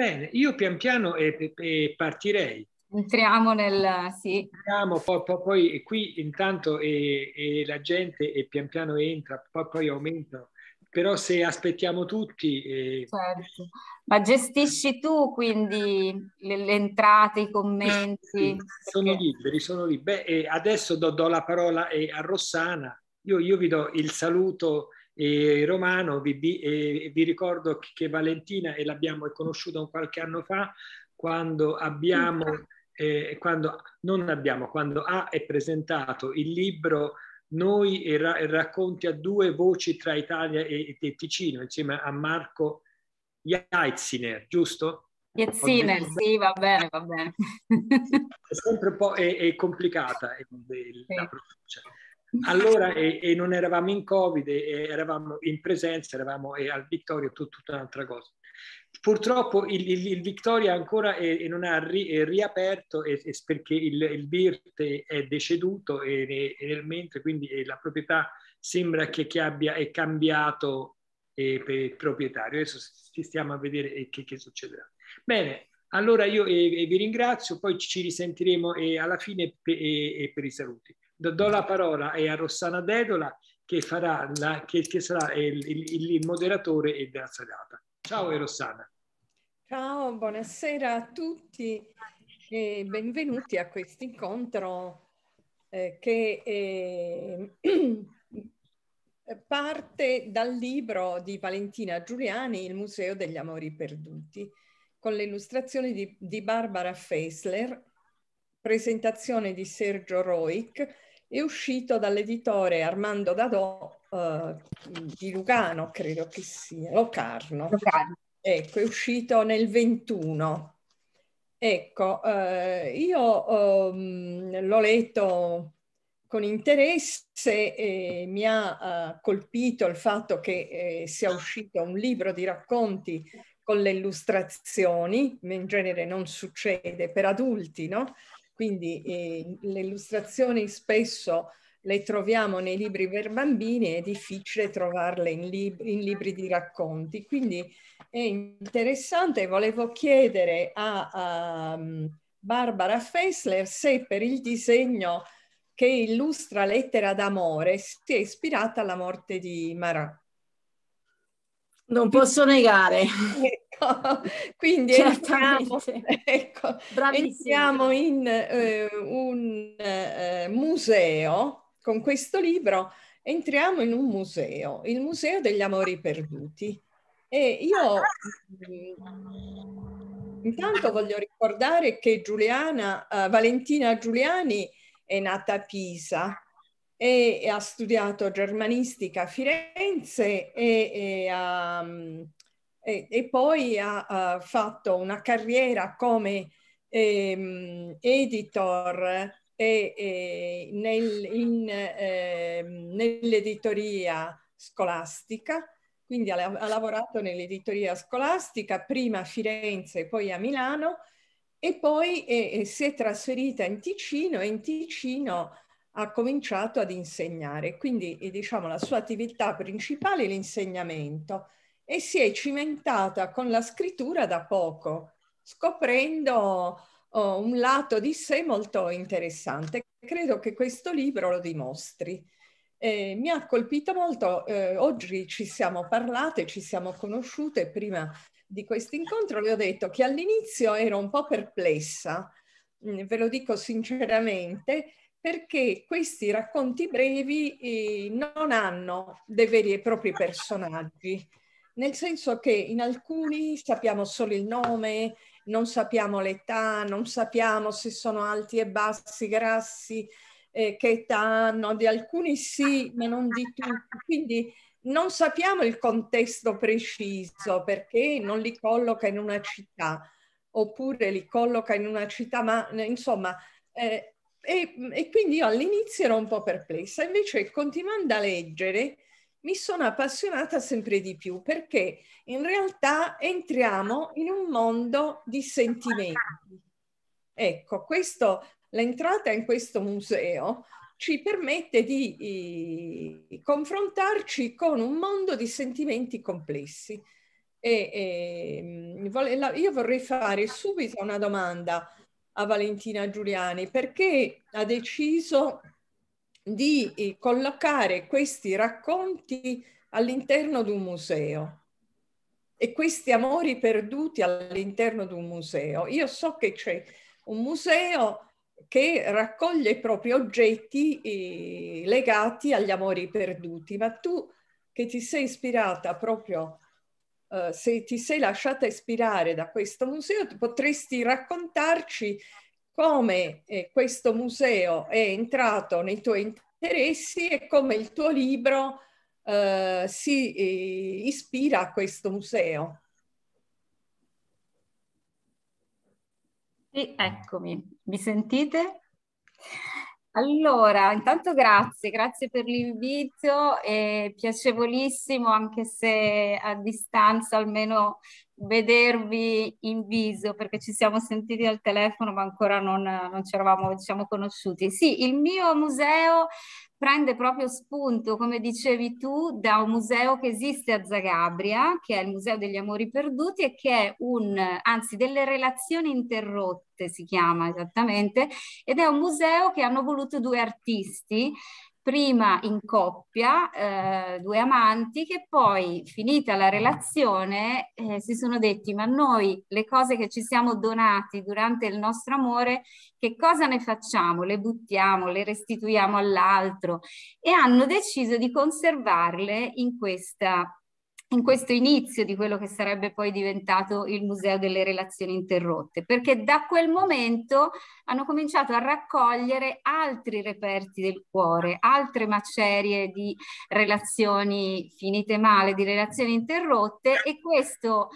Bene, io pian piano e, e partirei. Entriamo nel... sì. Entriamo, poi, poi, poi qui intanto e, e la gente e pian piano entra, poi, poi aumenta però se aspettiamo tutti... Eh... Certo. Ma gestisci tu quindi le, le entrate, i commenti? Sì, sono perché... liberi, sono liberi. Beh, adesso do, do, la parola a Rossana, io, io vi do il saluto e Romano, vi, vi, vi ricordo che Valentina, e l'abbiamo conosciuta un qualche anno fa, quando abbiamo, eh, quando, non abbiamo, quando ha presentato il libro Noi e, ra, e racconti a due voci tra Italia e, e Ticino, insieme a Marco Jaitziner, giusto? Jetziner, sì, va bene, va bene. È sempre un po' è, è complicata è, eh, è, sì. la pronuncia. Allora, e, e, non eravamo in Covid, eravamo in presenza, eravamo al Vittorio, tut, tutta un'altra cosa. Purtroppo il, il, il Vittoria ancora è, è non ha ri, è riaperto è, perché il, il Birte è deceduto e, nel mentre quindi la proprietà sembra che, che abbia è cambiato eh, per il proprietario. Adesso ci stiamo a vedere eh, che, che, succederà. Bene, allora io eh, vi ringrazio, poi ci risentiremo alla fine per i saluti do la parola a Rossana Dedola che, farà la, che, che sarà il, il, il moderatore e della serata. Ciao eh, Rossana. Ciao, buonasera a tutti e benvenuti a questo incontro eh, che eh, parte dal libro di Valentina Giuliani, Il Museo degli Amori Perduti, con le illustrazioni di, di Barbara Fessler, presentazione di Sergio Roic, è uscito dall'editore Armando Dadò eh, di Lugano, credo che sia, Locarno. Locarno. Ecco, è uscito nel 21. Ecco, eh, io ehm, l'ho letto con interesse e mi ha eh, colpito il fatto che eh, sia uscito un libro di racconti con le illustrazioni, in genere non succede per adulti, no? Quindi eh, le illustrazioni spesso le troviamo nei libri per bambini, è difficile trovarle in, lib in libri di racconti. Quindi è interessante, volevo chiedere a, a mm, Barbara Fessler se per il disegno che illustra Lettera d'amore si è ispirata alla morte di Marat. Non posso negare. Eh, Quindi entriamo, ecco, entriamo, in eh, un eh, museo, con questo libro entriamo in un museo, il Museo degli Amori Perduti. E io mm, intanto voglio ricordare che Giuliana, eh, Valentina Giuliani è nata a Pisa, e ha studiato germanistica a Firenze e, e ha, mm, e, e poi ha, ha, fatto una carriera come ehm, editor e, e nel, eh, nell'editoria scolastica, quindi ha, ha lavorato nell'editoria scolastica prima a Firenze e poi a Milano e poi eh, si è trasferita in Ticino e in Ticino ha cominciato ad insegnare. Quindi diciamo la sua attività principale è l'insegnamento e si è cimentata con la scrittura da poco, scoprendo oh, un lato di sé molto interessante. Credo che questo libro lo dimostri. Eh, mi ha colpito molto, eh, oggi ci siamo parlate, ci siamo conosciute prima di questo incontro, le ho detto che all'inizio ero un po' perplessa, mm, ve lo dico sinceramente, perché questi racconti brevi eh, non hanno dei veri e propri personaggi nel senso che in alcuni sappiamo solo il nome, non sappiamo l'età, non sappiamo se sono alti e bassi, grassi, eh, che età hanno, di alcuni sì, ma non di tutti. Quindi non sappiamo il contesto preciso perché non li colloca in una città oppure li colloca in una città, ma eh, insomma, eh, e, e, quindi io all'inizio ero un po' perplessa, invece continuando a leggere mi sono appassionata sempre di più perché in realtà entriamo in un mondo di sentimenti. Ecco, questo, l'entrata in questo museo ci permette di eh, confrontarci con un mondo di sentimenti complessi. E, ehm, e, io vorrei fare subito una domanda a Valentina Giuliani perché ha deciso di eh, collocare questi racconti all'interno di un museo e questi amori perduti all'interno di un museo. Io so che c'è un museo che raccoglie i propri oggetti eh, legati agli amori perduti, ma tu che ti sei ispirata proprio, eh, se ti sei lasciata ispirare da questo museo, potresti raccontarci come eh, questo museo è entrato nei tuoi interessi e come il tuo libro eh, si eh, ispira a questo museo. Sì, eccomi, mi sentite? Allora, intanto grazie, grazie per l'invito, è piacevolissimo anche se a distanza almeno vedervi in viso perché ci siamo sentiti al telefono ma ancora non, non ci eravamo diciamo, conosciuti. Sì, il mio museo prende proprio spunto, come dicevi tu, da un museo che esiste a Zagabria, che è il Museo degli Amori Perduti e che è un, anzi, delle relazioni interrotte si chiama esattamente, ed è un museo che hanno voluto due artisti prima in coppia, eh, due amanti che poi, finita la relazione, eh, si sono detti, ma noi le cose che ci siamo donati durante il nostro amore, che cosa ne facciamo? Le buttiamo, le restituiamo all'altro e hanno deciso di conservarle in questa in questo inizio di quello che sarebbe poi diventato il Museo delle Relazioni Interrotte, perché da quel momento hanno cominciato a raccogliere altri reperti del cuore, altre macerie di relazioni finite male, di relazioni interrotte e questo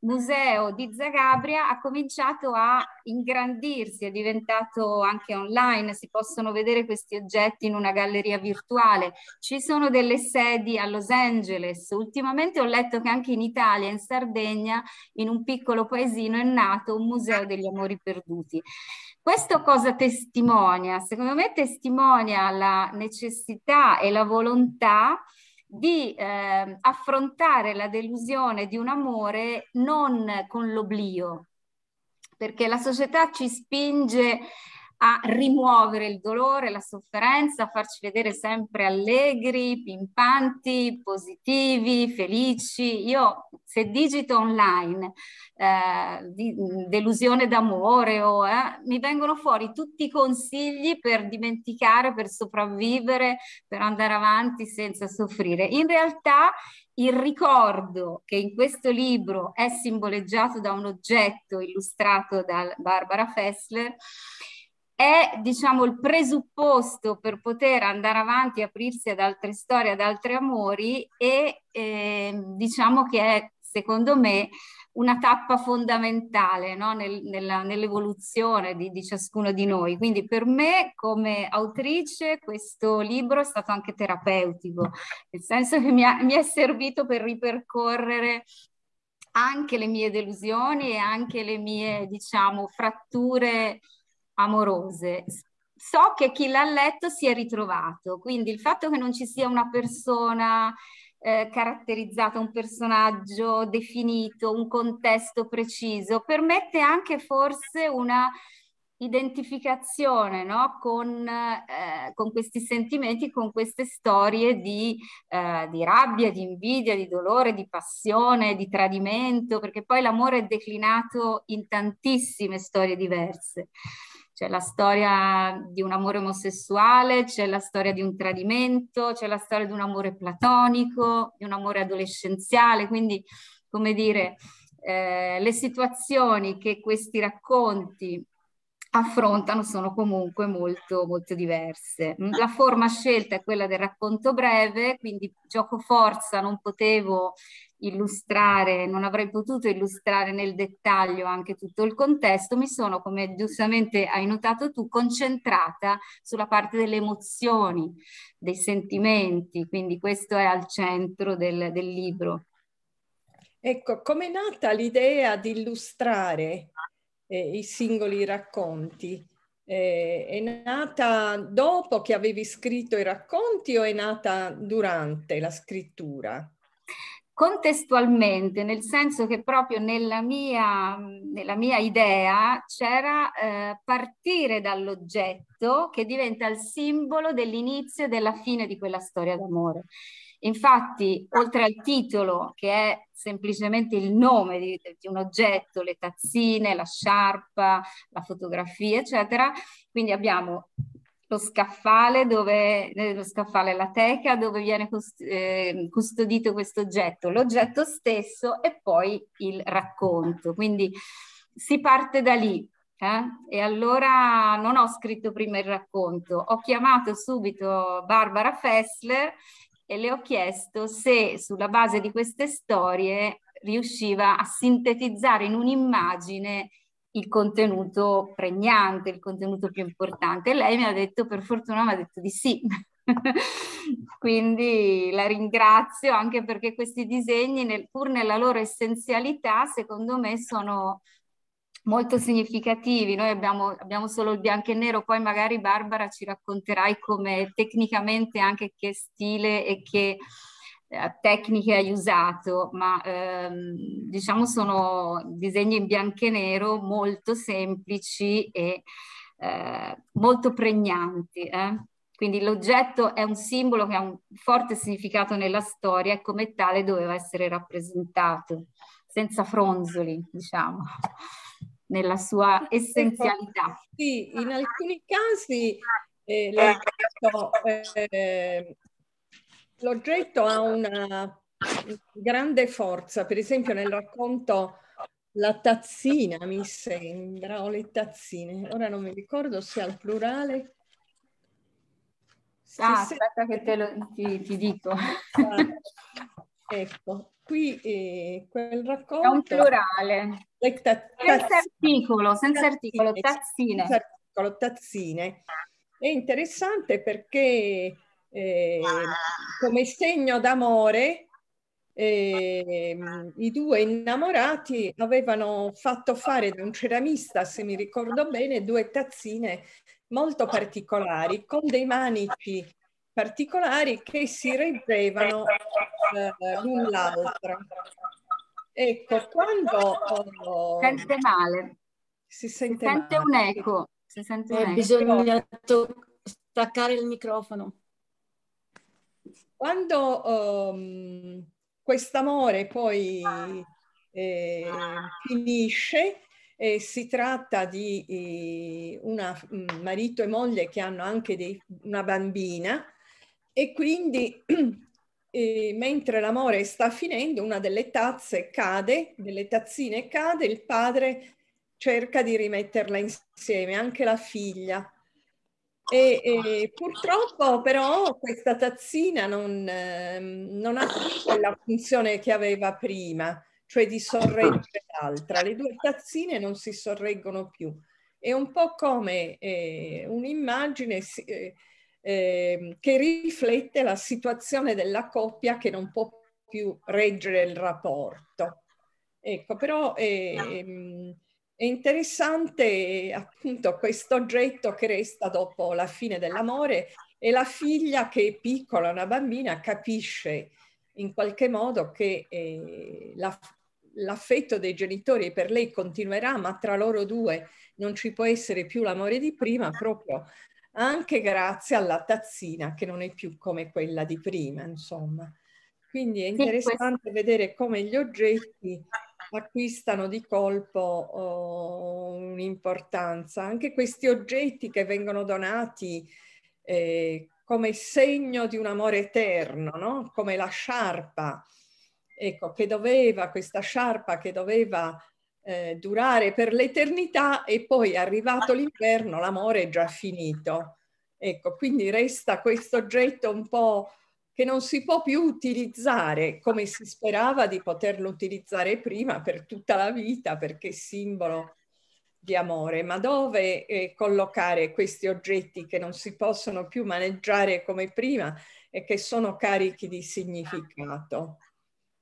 museo di Zagabria ha cominciato a ingrandirsi, è diventato anche online, si possono vedere questi oggetti in una galleria virtuale. Ci sono delle sedi a Los Angeles, ultimamente ho letto che anche in Italia, in Sardegna, in un piccolo paesino è nato un museo degli amori perduti. Questo cosa testimonia? Secondo me testimonia la necessità e la volontà di eh, affrontare la delusione di un amore non con l'oblio, perché la società ci spinge a rimuovere il dolore, la sofferenza, a farci vedere sempre allegri, pimpanti, positivi, felici. Io se digito online eh, di, delusione d'amore o, eh, mi vengono fuori tutti i consigli per dimenticare, per sopravvivere, per andare avanti senza soffrire. In realtà il ricordo che in questo libro è simboleggiato da un oggetto illustrato da Barbara Fessler è diciamo il presupposto per poter andare avanti aprirsi ad altre storie, ad altri amori e eh, diciamo che è secondo me una tappa fondamentale no? Nel, nella, nell'evoluzione di, di, ciascuno di noi. Quindi per me come autrice questo libro è stato anche terapeutico, nel senso che mi, ha, mi è servito per ripercorrere anche le mie delusioni e anche le mie, diciamo, fratture amorose. So che chi l'ha letto si è ritrovato, quindi il fatto che non ci sia una persona eh, caratterizzata, un personaggio definito, un contesto preciso, permette anche forse una identificazione no? con, eh, con, questi sentimenti, con queste storie di, eh, di, rabbia, di invidia, di dolore, di passione, di tradimento, perché poi l'amore è declinato in tantissime storie diverse. C'è la storia di un amore omosessuale, c'è la storia di un tradimento, c'è la storia di un amore platonico, di un amore adolescenziale, quindi come dire, eh, le situazioni che questi racconti affrontano sono comunque molto, molto diverse. Mm, la forma scelta è quella del racconto breve, quindi gioco forza, non potevo illustrare, non avrei potuto illustrare nel dettaglio anche tutto il contesto, mi sono, come giustamente hai notato tu, concentrata sulla parte delle emozioni, dei sentimenti, quindi questo è al centro del, del libro. Ecco, come è nata l'idea di illustrare eh, i singoli racconti. Eh, è nata dopo che avevi scritto i racconti o è nata durante la scrittura? Contestualmente, nel senso che proprio nella mia, nella mia idea c'era eh, partire dall'oggetto che diventa il simbolo dell'inizio e della fine di quella storia d'amore. Infatti, oltre al titolo, che è semplicemente il nome di, di, un oggetto, le tazzine, la sciarpa, la fotografia, eccetera, quindi abbiamo lo scaffale, dove, eh, lo scaffale la teca dove viene cost, eh, custodito questo oggetto, l'oggetto stesso e poi il racconto. Quindi si parte da lì. Eh? E allora non ho scritto prima il racconto, ho chiamato subito Barbara Fessler e le ho chiesto se sulla base di queste storie riusciva a sintetizzare in un'immagine il contenuto pregnante, il contenuto più importante. E lei mi ha detto, per fortuna, mi ha detto di sì. Quindi la ringrazio anche perché questi disegni, nel, pur nella loro essenzialità, secondo me sono molto significativi. Noi abbiamo, abbiamo, solo il bianco e nero, poi magari Barbara ci racconterai come tecnicamente anche che stile e che eh, tecniche hai usato, ma ehm, diciamo sono disegni in bianco e nero molto semplici e eh, molto pregnanti. Eh? Quindi l'oggetto è un simbolo che ha un forte significato nella storia e come tale doveva essere rappresentato, senza fronzoli, diciamo nella sua ah, essenzialità. Sì, in ah, alcuni casi ah, eh, eh, l'oggetto, eh, eh, eh, l'oggetto, ha una grande forza, per esempio nel racconto La tazzina, mi sembra, o le tazzine, ora non mi ricordo se al plurale. Ah, aspetta che te lo, ti, ti dico. Ah, ecco, qui eh, quel racconto... È un plurale. Like ta- senza articolo, senza articolo, tazzine. Senza articolo, tazzine. È interessante perché eh, come segno d'amore eh, i due innamorati avevano fatto fare da un ceramista, se mi ricordo bene, due tazzine molto particolari con dei manici particolari che si reggevano eh, l'un l'altro. Ecco, quando... Oh, sente male. Si sente, si sente un eco. Si sente un eh, eco. Bisogna staccare il microfono. Quando um, quest'amore poi eh, finisce, eh, si tratta di eh, una, mm, marito e moglie che hanno anche dei, una bambina e quindi e eh, mentre l'amore sta finendo, una delle tazze cade, delle tazzine cade, il padre cerca di rimetterla insieme, anche la figlia. E, e purtroppo però questa tazzina non, ehm, non ha più quella funzione che aveva prima, cioè di sorreggere l'altra. Le due tazzine non si sorreggono più. È un po' come eh, un'immagine... Eh, eh, che riflette la situazione della coppia che non può più reggere il rapporto. Ecco, però è, ehm, è interessante appunto questo oggetto che resta dopo la fine dell'amore e la figlia che è piccola, una bambina, capisce in qualche modo che eh, la, l'affetto dei genitori per lei continuerà, ma tra loro due non ci può essere più l'amore di prima proprio anche grazie alla tazzina che non è più come quella di prima, insomma. Quindi è interessante sì, vedere come gli oggetti acquistano di colpo oh, un'importanza. Anche questi oggetti che vengono donati eh, come segno di un amore eterno, no? come la sciarpa, ecco, che doveva, questa sciarpa che doveva eh, durare per l'eternità e poi arrivato ah. l'inverno l'amore è già finito. Ecco, quindi resta questo oggetto un po' che non si può più utilizzare come si sperava di poterlo utilizzare prima per tutta la vita perché simbolo di amore, ma dove eh, collocare questi oggetti che non si possono più maneggiare come prima e che sono carichi di significato?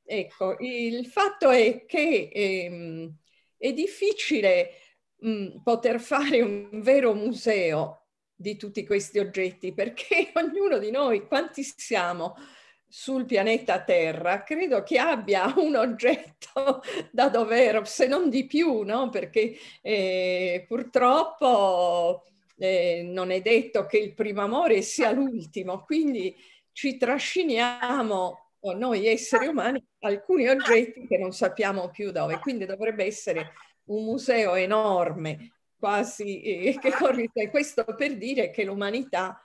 Ecco, il fatto è che ehm, è difficile mh, mm, poter fare un vero museo di tutti questi oggetti perché ognuno di noi, quanti siamo sul pianeta Terra, credo che abbia un oggetto da dover, se non di più, no? perché eh, purtroppo eh, non è detto che il primo amore sia l'ultimo, quindi ci trasciniamo noi esseri umani alcuni ah, oggetti che non sappiamo più dove. Quindi dovrebbe essere un museo enorme, quasi eh, che corrisponde. Questo per dire che l'umanità,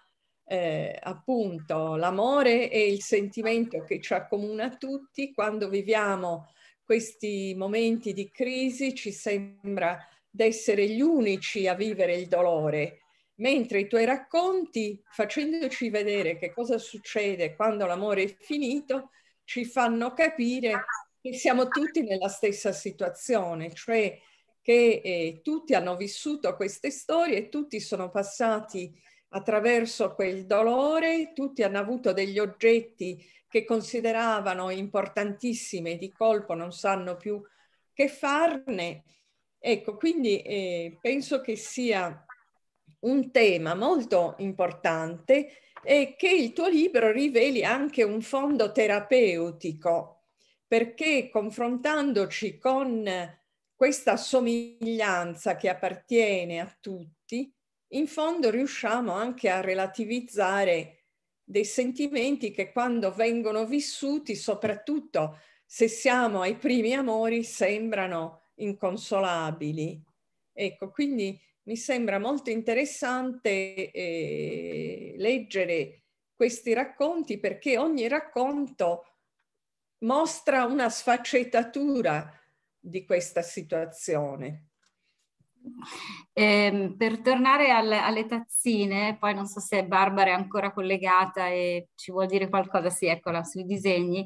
eh, appunto, l'amore e il sentimento che ci accomuna a tutti quando viviamo questi momenti di crisi ci sembra d'essere gli unici a vivere il dolore, mentre i tuoi racconti, facendoci vedere che cosa succede quando l'amore è finito, ci fanno capire che siamo tutti nella stessa situazione, cioè che eh, tutti hanno vissuto queste storie, tutti sono passati attraverso quel dolore, tutti hanno avuto degli oggetti che consideravano importantissimi e di colpo non sanno più che farne. Ecco, quindi eh, penso che sia un tema molto importante e che il tuo libro riveli anche un fondo terapeutico, perché confrontandoci con questa somiglianza che appartiene a tutti, in fondo riusciamo anche a relativizzare dei sentimenti che quando vengono vissuti, soprattutto se siamo ai primi amori, sembrano inconsolabili. Ecco, quindi mi sembra molto interessante eh, leggere questi racconti perché ogni racconto mostra una sfaccettatura di questa situazione. Eh, per tornare al, alle tazzine, poi non so se Barbara è ancora collegata e ci vuol dire qualcosa, sì, eccola, sui disegni.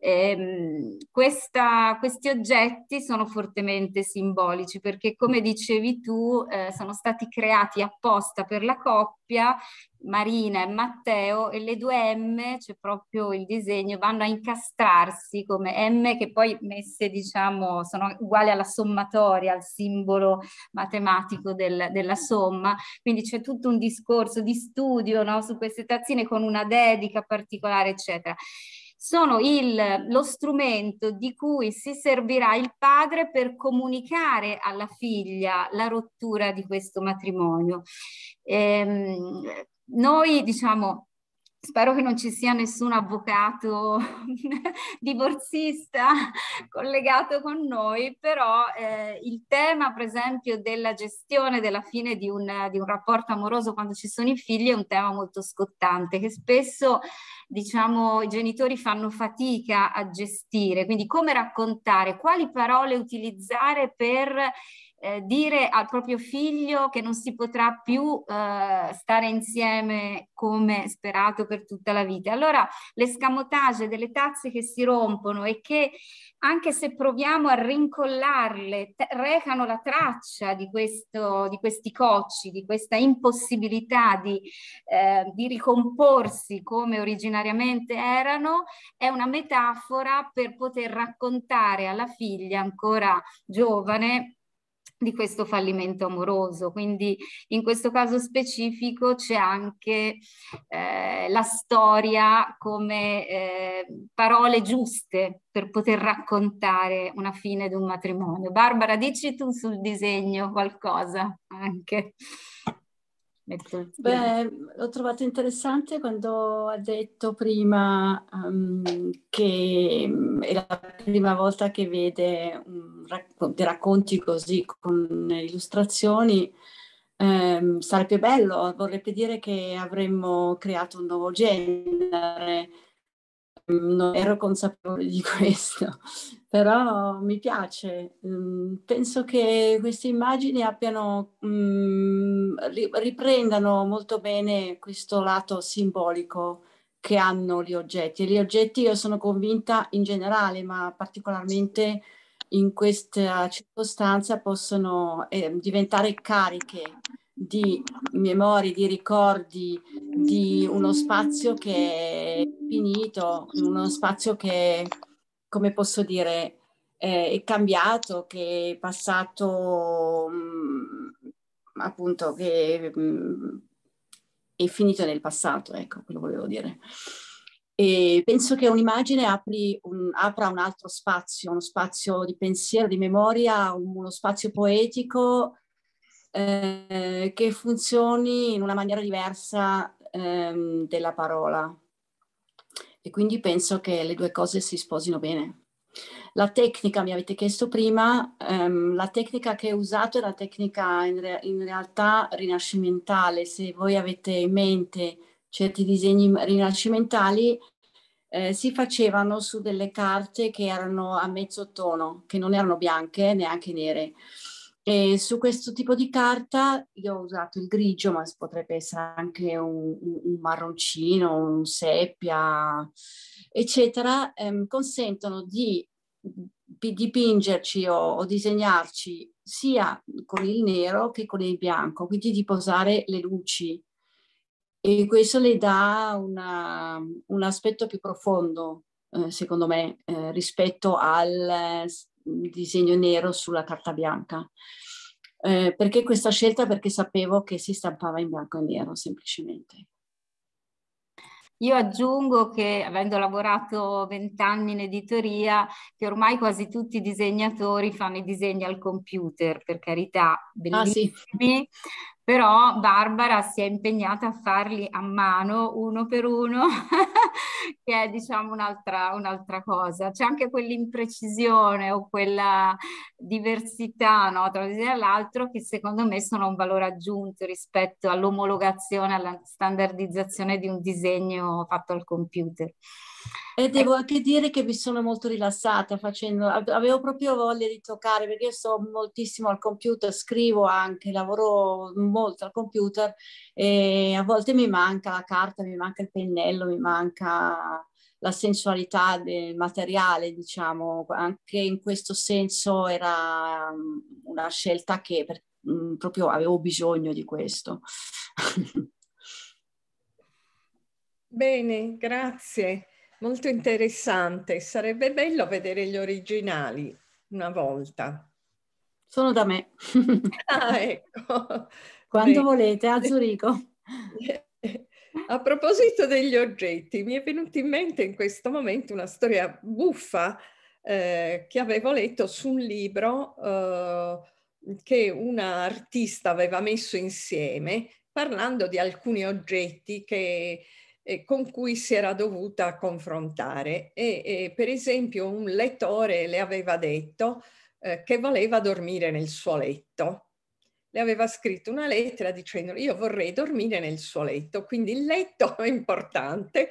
Eh, questa, questi oggetti sono fortemente simbolici perché, come dicevi tu, eh, sono stati creati apposta per la coppia Marina e Matteo e le due M, c'è proprio il disegno, vanno a incastrarsi come M che poi messe, diciamo, sono uguali alla sommatoria, al simbolo matematico del, della somma. Quindi c'è tutto un discorso di studio no, su queste tazzine con una dedica particolare, eccetera sono il, lo strumento di cui si servirà il padre per comunicare alla figlia la rottura di questo matrimonio. Ehm, noi diciamo Spero che non ci sia nessun avvocato divorzista collegato con noi, però eh, il tema per esempio della gestione della fine di un, di un, rapporto amoroso quando ci sono i figli è un tema molto scottante che spesso diciamo, i genitori fanno fatica a gestire, quindi come raccontare, quali parole utilizzare per eh, dire al proprio figlio che non si potrà più eh, stare insieme come sperato per tutta la vita. Allora l'escamotage delle tazze che si rompono e che anche se proviamo a rincollarle t- recano la traccia di, questo, di questi cocci, di questa impossibilità di, eh, di ricomporsi come originariamente erano, è una metafora per poter raccontare alla figlia ancora giovane di questo fallimento amoroso. Quindi in questo caso specifico c'è anche eh, la storia come eh, parole giuste per poter raccontare una fine di un matrimonio. Barbara, dici tu sul disegno qualcosa anche mezzo... Beh, l'ho trovato interessante quando ha detto prima um, che mm, è la prima volta che vede rac- dei racconti così con illustrazioni. Um, sarebbe bello, vorrebbe dire che avremmo creato un nuovo genere non ero consapevole di questo però mi piace. Mm, penso che queste immagini abbiano, mm, riprendano molto bene questo lato simbolico che hanno gli oggetti. gli oggetti io sono convinta in generale, ma particolarmente in questa circostanza possono eh, diventare cariche di memorie, di ricordi, di uno spazio che è finito, uno spazio che come posso dire, eh, è cambiato, che è passato mh, mm, appunto, che mh, mm, è finito nel passato, ecco, quello volevo dire. E penso che un'immagine un, apra un altro spazio, uno spazio di pensiero, di memoria, uno spazio poetico eh, che funzioni in una maniera diversa ehm, della parola e quindi penso che le due cose si sposino bene. La tecnica, mi avete chiesto prima, ehm, la tecnica che ho usato è la tecnica in, re- in, realtà rinascimentale. Se voi avete in mente certi disegni rinascimentali, eh, si facevano su delle carte che erano a mezzo tono, che non erano bianche neanche nere. E su questo tipo di carta io ho usato il grigio, ma potrebbe essere anche un, un marroncino, un seppia, eccetera, ehm, consentono di dipingerci o, o, disegnarci sia con il nero che con il bianco, quindi di posare le luci. E questo le dà una, un aspetto più profondo, eh, secondo me, eh, rispetto al disegno nero sulla carta bianca. Eh, perché questa scelta? Perché sapevo che si stampava in bianco e nero, semplicemente. Io aggiungo che avendo lavorato vent'anni in editoria, che ormai quasi tutti i disegnatori fanno i disegni al computer, per carità, bellissimi, ah, sì però Barbara si è impegnata a farli a mano uno per uno, che è diciamo un'altra, un'altra cosa. C'è anche quell'imprecisione o quella diversità no, tra disegno e l'altro che secondo me sono un valore aggiunto rispetto all'omologazione, alla standardizzazione di un disegno fatto al computer. E eh. devo anche dire che mi sono molto rilassata facendo, avevo proprio voglia di toccare perché io sto moltissimo al computer, scrivo anche, lavoro molto al computer e a volte mi manca la carta, mi manca il pennello, mi manca la sensualità del materiale, diciamo, anche in questo senso era mm, una scelta che per, mm, proprio avevo bisogno di questo. Bene, grazie. Molto interessante, sarebbe bello vedere gli originali una volta. Sono da me. ah, ecco. Quando Beh. volete, a Zurigo. A proposito degli oggetti, mi è venuta in mente in questo momento una storia buffa eh, che avevo letto su un libro eh, che una artista aveva messo insieme parlando di alcuni oggetti che eh, con cui si era dovuta confrontare e, e, per esempio un lettore le aveva detto eh, che voleva dormire nel suo letto. Le aveva scritto una lettera dicendo io vorrei dormire nel suo letto, quindi il letto è importante.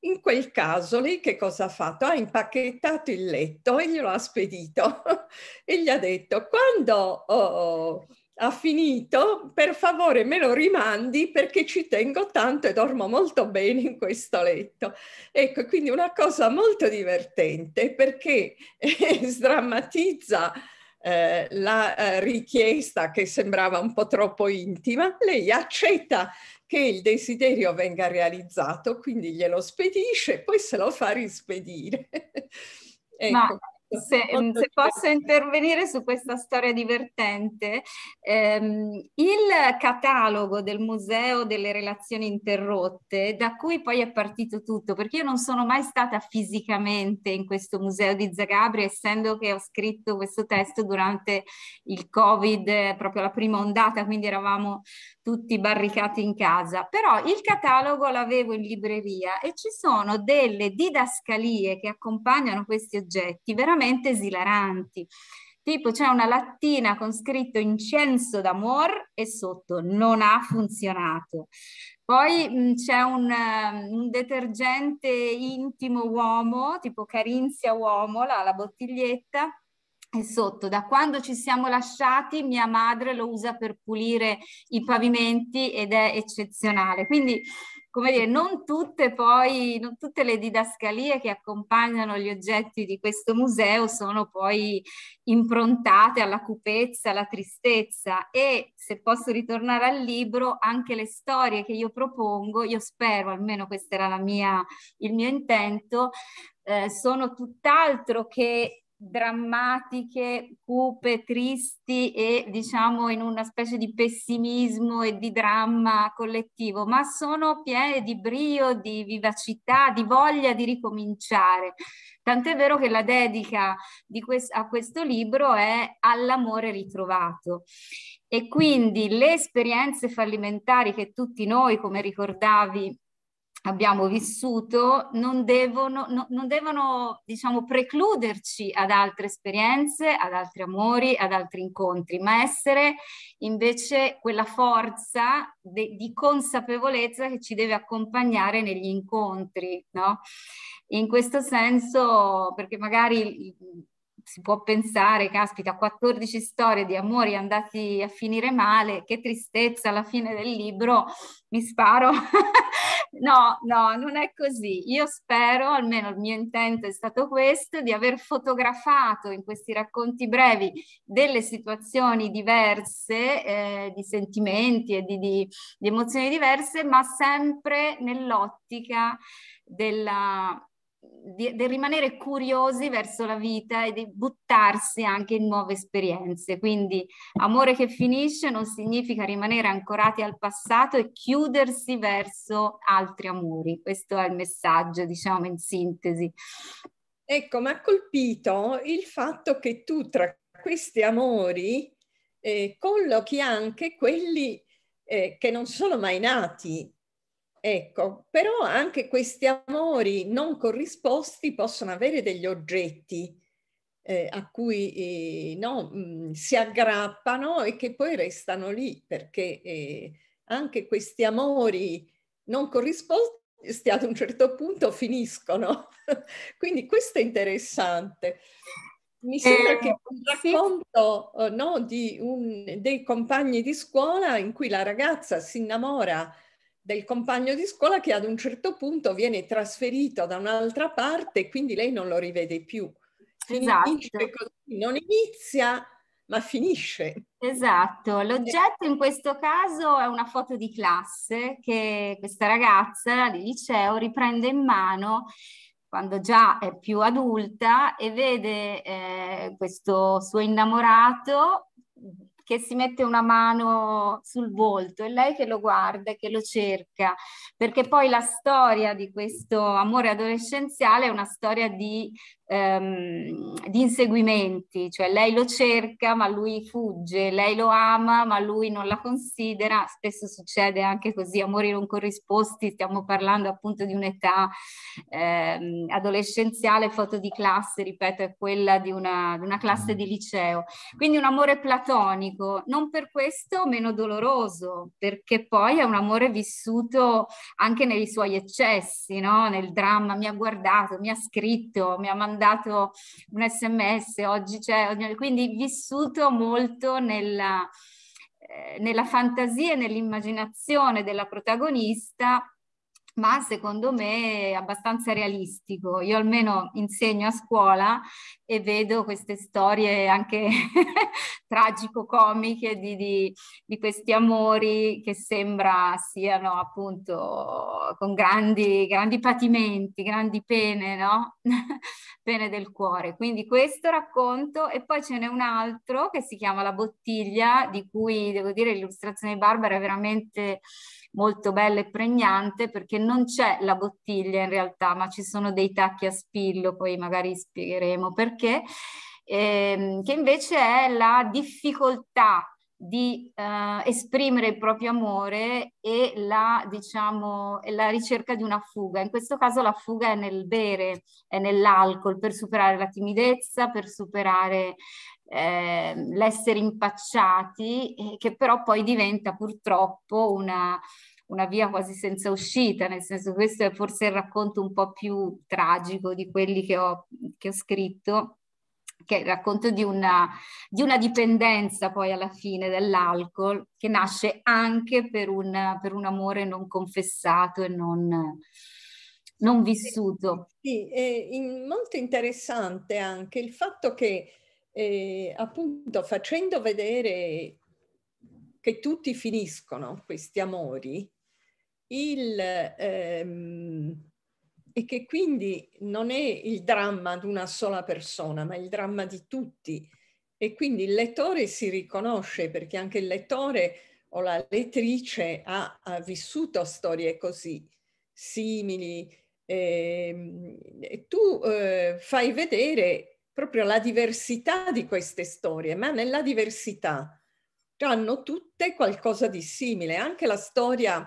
In quel caso lei che cosa ha fatto? Ha impacchettato il letto e glielo ha spedito e gli ha detto quando... Oh, oh ha finito, per favore me lo rimandi perché ci tengo tanto e dormo molto bene in questo letto. Ecco, quindi una cosa molto divertente perché eh, sdrammatizza eh, la eh, richiesta che sembrava un po' troppo intima, lei accetta che il desiderio venga realizzato, quindi glielo spedisce, e poi se lo fa rispedire. ecco. Ma se, se, posso intervenire su questa storia divertente, ehm, il catalogo del Museo delle Relazioni Interrotte, da cui poi è partito tutto, perché io non sono mai stata fisicamente in questo museo di Zagabria, essendo che ho scritto questo testo durante il Covid, eh, proprio la prima ondata, quindi eravamo tutti barricati in casa, però il catalogo l'avevo in libreria e ci sono delle didascalie che accompagnano questi oggetti veramente esilaranti. Tipo c'è una lattina con scritto incenso d'amor e sotto non ha funzionato. Poi c'è un, un, detergente intimo uomo, tipo Carinzia uomo, la, la bottiglietta, e sotto. Da quando ci siamo lasciati, mia madre lo usa per pulire i pavimenti ed è eccezionale. Quindi, come dire, non tutte poi, non tutte le didascalie che accompagnano gli oggetti di questo museo sono poi improntate alla cupezza, alla tristezza e se posso ritornare al libro, anche le storie che io propongo, io spero, almeno questo era mia, il mio intento, eh, sono tutt'altro che drammatiche, cupe, tristi e diciamo in una specie di pessimismo e di dramma collettivo, ma sono piene di brio, di vivacità, di voglia di ricominciare. Tant'è vero che la dedica quest- a questo libro è all'amore ritrovato. E quindi le esperienze fallimentari che tutti noi, come ricordavi, abbiamo vissuto non devono, no, non devono diciamo, precluderci ad altre esperienze, ad altri amori, ad altri incontri, ma essere invece quella forza de, di consapevolezza che ci deve accompagnare negli incontri. No? In questo senso, perché magari si può pensare, caspita, 14 storie di amori andati a finire male, che tristezza alla fine del libro, mi sparo. no, no, non è così. Io spero, almeno il mio intento è stato questo, di aver fotografato in questi racconti brevi delle situazioni diverse, eh, di sentimenti e di, di, di emozioni diverse, ma sempre nell'ottica della di rimanere curiosi verso la vita e di buttarsi anche in nuove esperienze. Quindi amore che finisce non significa rimanere ancorati al passato e chiudersi verso altri amori. Questo è il messaggio, diciamo, in sintesi. Ecco, mi ha colpito il fatto che tu tra questi amori eh, collochi anche quelli eh, che non sono mai nati, Ecco, però anche questi amori non corrisposti possono avere degli oggetti eh, a cui eh, no, mh, mm, si aggrappano e che poi restano lì, perché eh, anche questi amori non corrisposti ad un certo punto finiscono. Quindi questo è interessante. Mi sembra eh, che un racconto eh, no, di un, dei compagni di scuola in cui la ragazza si innamora del compagno di scuola che ad un certo punto viene trasferito da un'altra parte e quindi lei non lo rivede più. Finisce esatto. così, non inizia, ma finisce. Esatto, l'oggetto in questo caso è una foto di classe che questa ragazza di liceo riprende in mano quando già è più adulta e vede eh, questo suo innamorato che si mette una mano sul volto, è lei che lo guarda, e che lo cerca, perché poi la storia di questo amore adolescenziale è una storia di ehm, di inseguimenti, cioè lei lo cerca ma lui fugge, lei lo ama ma lui non la considera, spesso succede anche così, amori non corrisposti, stiamo parlando appunto di un'età ehm, adolescenziale, foto di classe, ripeto, è quella di una, di una classe di liceo. Quindi un amore platonico, non per questo meno doloroso, perché poi è un amore vissuto anche nei suoi eccessi, no? nel dramma, mi ha guardato, mi ha scritto, mi ha mandato mandato un sms, oggi cioè, quindi vissuto molto nella, eh, nella fantasia e nell'immaginazione della protagonista ma secondo me è abbastanza realistico. Io almeno insegno a scuola e vedo queste storie anche tragico-comiche di, di, di, questi amori che sembra siano appunto con grandi, grandi patimenti, grandi pene, no? pene del cuore. Quindi questo racconto e poi ce n'è un altro che si chiama La bottiglia, di cui devo dire l'illustrazione di Barbara è veramente molto bella e pregnante perché non c'è la bottiglia in realtà, ma ci sono dei tacchi a spillo, poi magari spiegheremo perché, ehm, che invece è la difficoltà di eh, esprimere il proprio amore e la, diciamo, la ricerca di una fuga. In questo caso la fuga è nel bere, è nell'alcol per superare la timidezza, per superare Ehm, l'essere impacciati, eh, che però poi diventa purtroppo una, una via quasi senza uscita, nel senso che questo è forse il racconto un po' più tragico di quelli che ho, che ho scritto, che è il racconto di una, di una, dipendenza poi alla fine dell'alcol che nasce anche per un, per un amore non confessato e non, non vissuto. Sì, è molto interessante anche il fatto che e appunto facendo vedere che tutti finiscono questi amori il, ehm, e che quindi non è il dramma di una sola persona, ma il dramma di tutti. E quindi il lettore si riconosce perché anche il lettore o la lettrice ha, ha vissuto storie così simili. E, ehm, e tu eh, fai vedere proprio la diversità di queste storie, ma nella diversità hanno tutte qualcosa di simile, anche la storia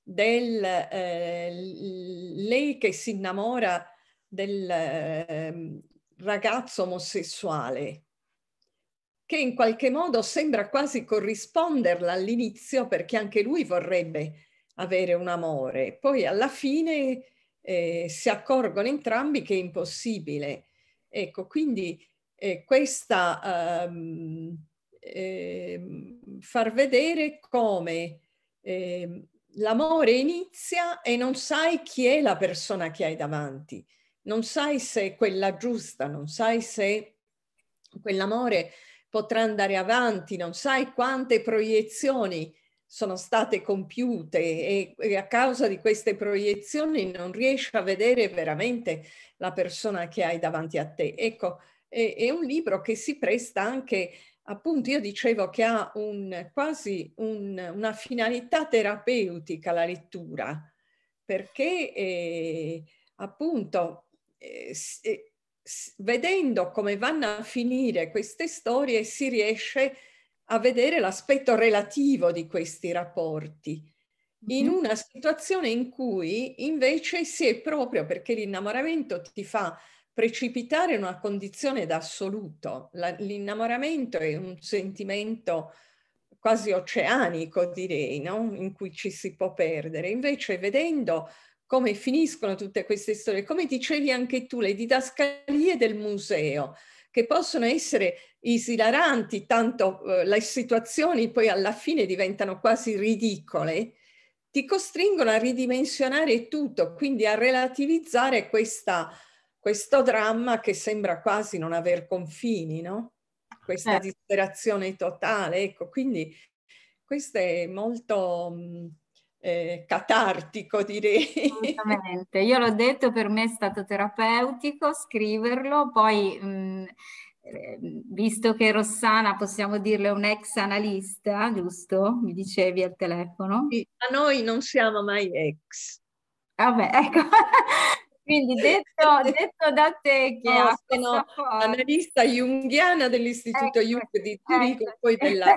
del eh, lei che si innamora del eh, ragazzo omosessuale, che in qualche modo sembra quasi corrisponderla all'inizio perché anche lui vorrebbe avere un amore, poi alla fine eh, si accorgono entrambi che è impossibile Ecco, quindi eh, questa ehm, ehm, far vedere come ehm, l'amore inizia e non sai chi è la persona che hai davanti, non sai se è quella giusta, non sai se quell'amore potrà andare avanti, non sai quante proiezioni sono state compiute e, e, a causa di queste proiezioni non riesci a vedere veramente la persona che hai davanti a te. Ecco, è, è un libro che si presta anche, appunto, io dicevo che ha un, quasi un, una finalità terapeutica la lettura, perché eh, appunto eh, eh vedendo come vanno a finire queste storie si riesce a a vedere l'aspetto relativo di questi rapporti in mhm. una situazione in cui invece si è proprio perché l'innamoramento ti fa precipitare in una condizione d'assoluto. La, l'innamoramento è un sentimento quasi oceanico, direi, no? in cui ci si può perdere. Invece vedendo come finiscono tutte queste storie, come dicevi anche tu, le didascalie del museo, che possono essere esilaranti, tanto eh, le situazioni poi alla fine diventano quasi ridicole, ti costringono a ridimensionare tutto, quindi a relativizzare questa, questo dramma che sembra quasi non aver confini, no? Questa eh. disperazione totale, ecco, quindi questo è molto... Mh, eh, catartico, direi. Assolutamente, io l'ho detto, per me è stato terapeutico scriverlo, poi... Mh, mm, eh, visto che Rossana, possiamo dirle, è ex analista, giusto? Mi dicevi al telefono. Sì, ma noi non siamo mai ex. Vabbè, ecco, quindi detto, detto, da te che no, sono analista junghiana dell'Istituto ecco, Jung di ecco. Zurigo, ecco. poi della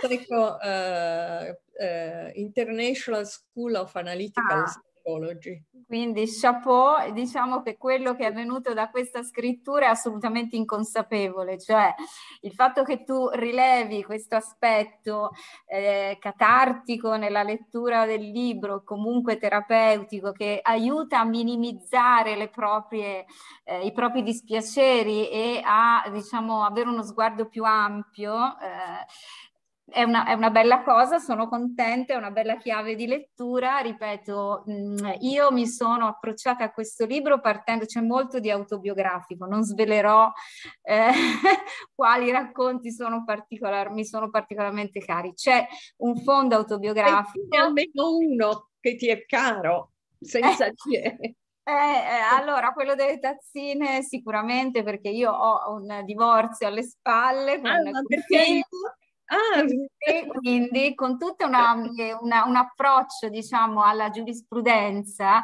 Seco uh, uh, International School of Analytical ah psicologi. Quindi chapeau, diciamo che quello che è venuto da questa scrittura è assolutamente inconsapevole, cioè il fatto che tu rilevi questo aspetto eh, catartico nella lettura del libro, comunque terapeutico, che aiuta a minimizzare proprie, eh, i propri dispiaceri e a diciamo, avere uno sguardo più ampio. Eh, è una, è una, bella cosa, sono contenta, è una bella chiave di lettura. Ripeto, mm, io mi sono approcciata a questo libro partendo, c'è molto di autobiografico, non svelerò eh, quali racconti sono particolar, mi sono particolarmente cari. C'è un fondo autobiografico. E almeno uno che ti è caro, senza eh. dire. Eh, eh, allora, quello delle tazzine sicuramente perché io ho un divorzio alle spalle. Con ah, perché? Io Ah. E quindi con tutto una, una, un approccio diciamo, alla giurisprudenza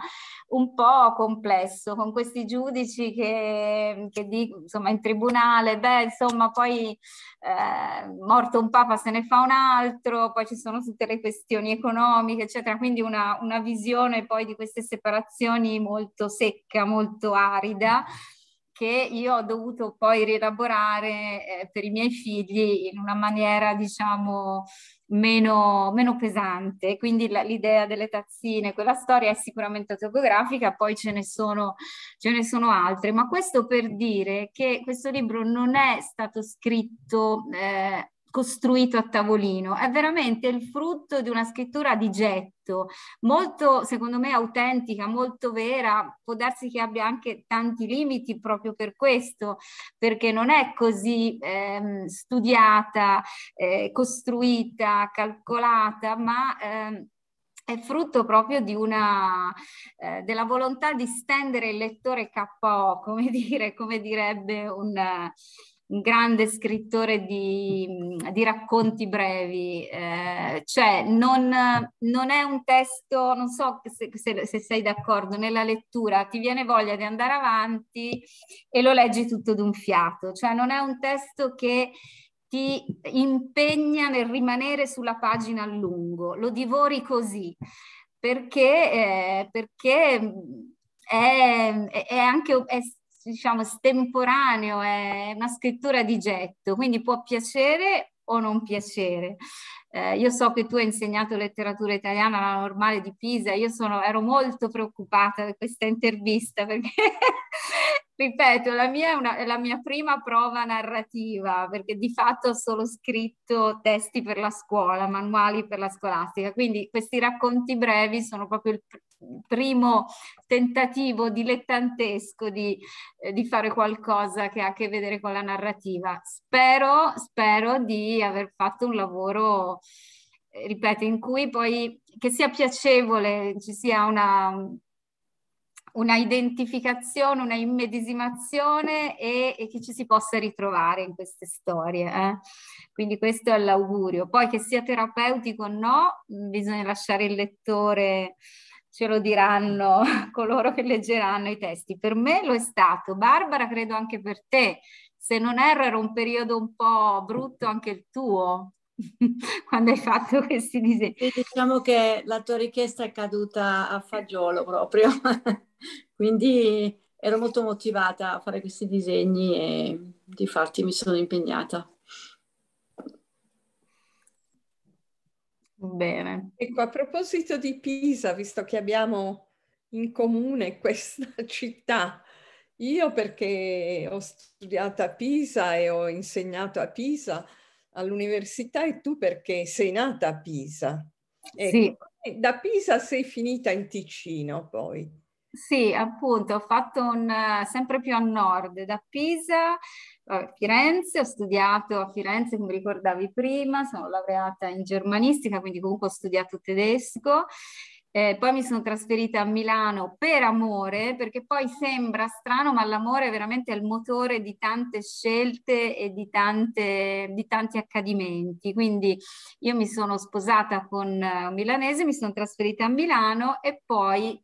un po' complesso, con questi giudici che, che di, insomma, in tribunale, beh insomma poi eh, morto un papa se ne fa un altro, poi ci sono tutte le questioni economiche eccetera, quindi una, una visione poi di queste separazioni molto secca, molto arida che io ho dovuto poi rielaborare eh, per i miei figli in una maniera, diciamo, meno, meno pesante. Quindi la, l'idea delle tazzine, quella storia è sicuramente autobiografica, poi ce ne, sono, ce ne sono altre. Ma questo per dire che questo libro non è stato scritto eh, costruito a tavolino, è veramente il frutto di una scrittura di getto, molto secondo me autentica, molto vera, può darsi che abbia anche tanti limiti proprio per questo, perché non è così ehm, studiata, eh, costruita, calcolata, ma... Ehm, è frutto proprio di una, eh, della volontà di stendere il lettore KO, come, dire, come direbbe un, un grande scrittore di, di racconti brevi, eh, cioè non, non, è un testo, non so se, se, se, sei d'accordo, nella lettura ti viene voglia di andare avanti e lo leggi tutto d'un fiato, cioè non è un testo che ti impegna nel rimanere sulla pagina a lungo, lo divori così, perché, eh, perché è, è, anche... È, diciamo, estemporaneo, è una scrittura di getto, quindi può piacere o non piacere. Eh, io so che tu hai insegnato letteratura italiana alla normale di Pisa, io sono, ero molto preoccupata per questa intervista perché ripeto, la mia è, una, è la mia prima prova narrativa, perché di fatto ho solo scritto testi per la scuola, manuali per la scolastica, quindi questi racconti brevi sono proprio il primo tentativo dilettantesco di, eh, di fare qualcosa che ha a che vedere con la narrativa. Spero, spero di aver fatto un lavoro eh, ripeto, in cui poi che sia piacevole, ci sia una, una identificazione, una immedesimazione e, e, che ci si possa ritrovare in queste storie. Eh? Quindi questo è l'augurio. Poi che sia terapeutico o no, bisogna lasciare il lettore, ce lo diranno coloro che leggeranno i testi. Per me lo è stato, Barbara credo anche per te. Se non erro era un periodo un po' brutto anche il tuo, quando hai fatto questi disegni. diciamo che la tua richiesta è caduta a fagiolo proprio. Quindi ero molto motivata a fare questi disegni e di fatti mi sono impegnata. Bene. Ecco, a proposito di Pisa, visto che abbiamo in comune questa città, io perché ho studiato a Pisa e ho insegnato a Pisa all'università e tu perché sei nata a Pisa. Ecco, sì. Da Pisa sei finita in Ticino poi. Sì, appunto, ho fatto un, eh, sempre più a nord, da Pisa, a eh, Firenze, ho studiato a Firenze come ricordavi prima, sono laureata in germanistica, quindi comunque ho studiato tedesco. Eh, poi mi sono trasferita a Milano per amore, perché poi sembra strano, ma l'amore è veramente il motore di tante scelte e di, tante, di tanti accadimenti. Quindi io mi sono sposata con un milanese, mi sono trasferita a Milano e poi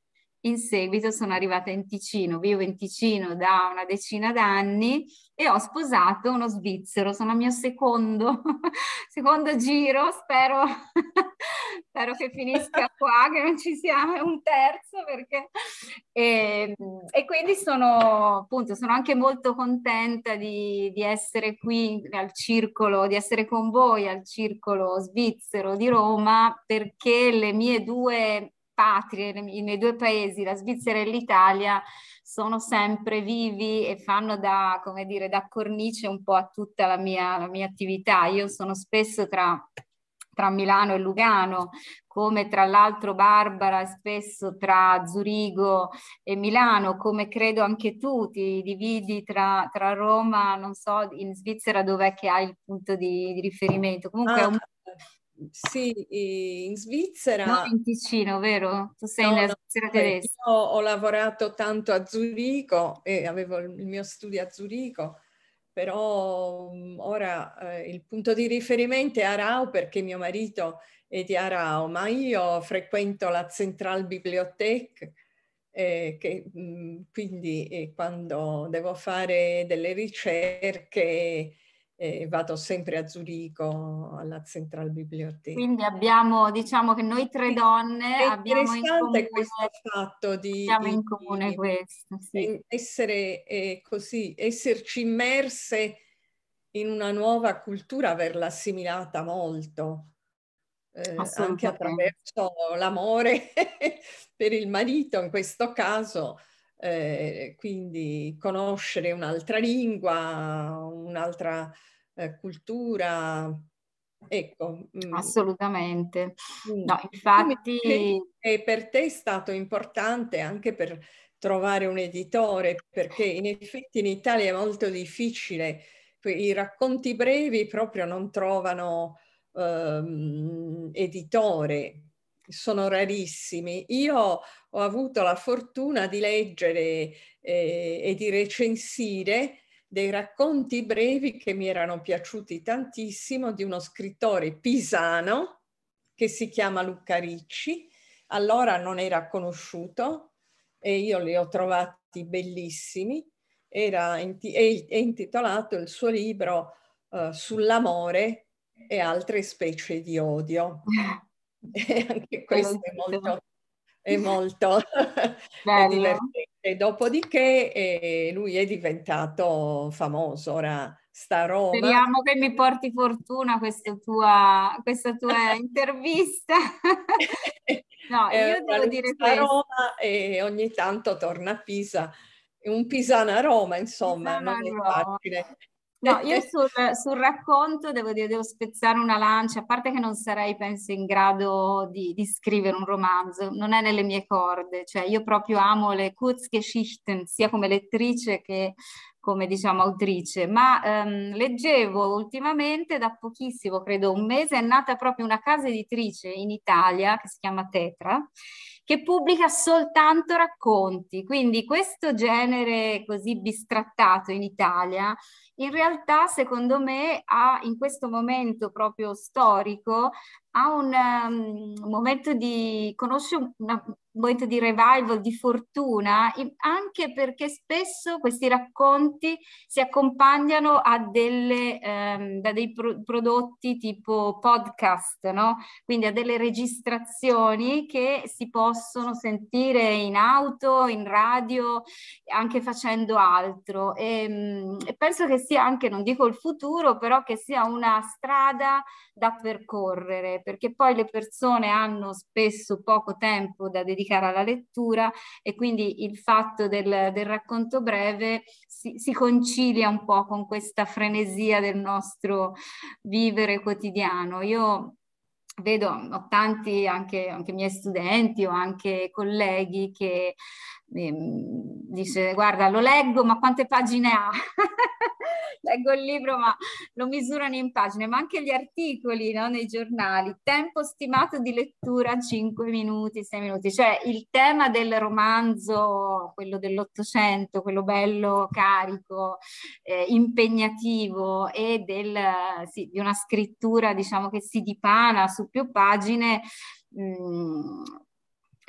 in seguito sono arrivata in Ticino, vivo in Ticino da una decina d'anni e ho sposato uno svizzero, sono al mio secondo, secondo giro, spero, spero, che finisca qua, che non ci sia un terzo perché... E, ehm, e quindi sono, appunto, sono anche molto contenta di, di essere qui al circolo, di essere con voi al circolo svizzero di Roma perché le mie due patrie, i miei due paesi, la Svizzera e l'Italia, sono sempre vivi e fanno da, come dire, da cornice un po' a tutta la mia, la mia attività. Io sono spesso tra tra Milano e Lugano, come tra l'altro Barbara spesso tra Zurigo e Milano, come credo anche tu ti dividi tra, tra Roma, non so, in Svizzera dov'è che hai il punto di, di riferimento. Comunque ah, è un sì, in Svizzera. No, in Ticino, vero? Tu sei no, in Svizzera no, tedesca. Io ho lavorato tanto a Zurigo e avevo il mio studio a Zurigo, però mm, ora eh, il punto di riferimento è Arau perché mio marito è di Arau, ma io frequento la Central Bibliothèque. Eh, che, mh, mm, quindi eh, quando devo fare delle ricerche e vado sempre a Zurigo alla Central Biblioteca. Quindi abbiamo, diciamo che noi tre donne è abbiamo in comune questo fatto di, in comune questo, sì. essere eh, così, esserci immerse in una nuova cultura, averla assimilata molto. Eh, anche attraverso l'amore per il marito in questo caso eh, quindi conoscere un'altra lingua, un'altra eh, cultura. Ecco. Mm. Assolutamente. Mm. No, infatti... E per te è stato importante anche per trovare un editore, perché in effetti in Italia è molto difficile, i racconti brevi proprio non trovano ehm, editore, sono rarissimi. Io ho avuto la fortuna di leggere eh, e di recensire dei racconti brevi che mi erano piaciuti tantissimo di uno scrittore pisano che si chiama Luca Ricci, allora non era conosciuto e io li ho trovati bellissimi, era inti- è intitolato il suo libro uh, Sull'amore e altre specie di odio. E anche questo è molto, è molto divertente. Dopodiché eh, lui è diventato famoso, ora sta a Roma. Speriamo che mi porti fortuna questa tua, questa tua intervista. no, eh, io devo dire questo. A Roma e ogni tanto torna a Pisa. Un pisano a Roma, insomma, pisano non è Roma. facile. No, io sul, sul racconto devo, dire, devo spezzare una lancia, a parte che non sarei, penso, in grado di, di, scrivere un romanzo, non è nelle mie corde, cioè io proprio amo le Kurzgeschichten, sia come lettrice che come diciamo autrice, ma ehm, leggevo ultimamente da pochissimo, credo un mese, è nata proprio una casa editrice in Italia che si chiama Tetra che pubblica soltanto racconti. Quindi questo genere così bistrattato in Italia, in realtà secondo me ha in questo momento proprio storico, ha un um, momento di, conoscere una, momento di revival, di fortuna, anche perché spesso questi racconti si accompagnano a, delle, ehm, a dei pro- prodotti tipo podcast, no? quindi a delle registrazioni che si possono sentire in auto, in radio, anche facendo altro. E, ehm, e penso che sia anche, non dico il futuro, però che sia una strada da percorrere, perché poi le persone hanno spesso poco tempo da dedicare dedicare alla lettura e quindi il fatto del, del racconto breve si, si, concilia un po' con questa frenesia del nostro vivere quotidiano. Io vedo, ho tanti anche, anche miei studenti o anche colleghi che Mm, dice guarda lo leggo ma quante pagine ha leggo il libro ma lo misurano in pagine ma anche gli articoli no? nei giornali tempo stimato di lettura 5 minuti 6 minuti cioè il tema del romanzo quello dell'ottocento quello bello carico eh, impegnativo e del, sì, di una scrittura diciamo che si dipana su più pagine mh, mm,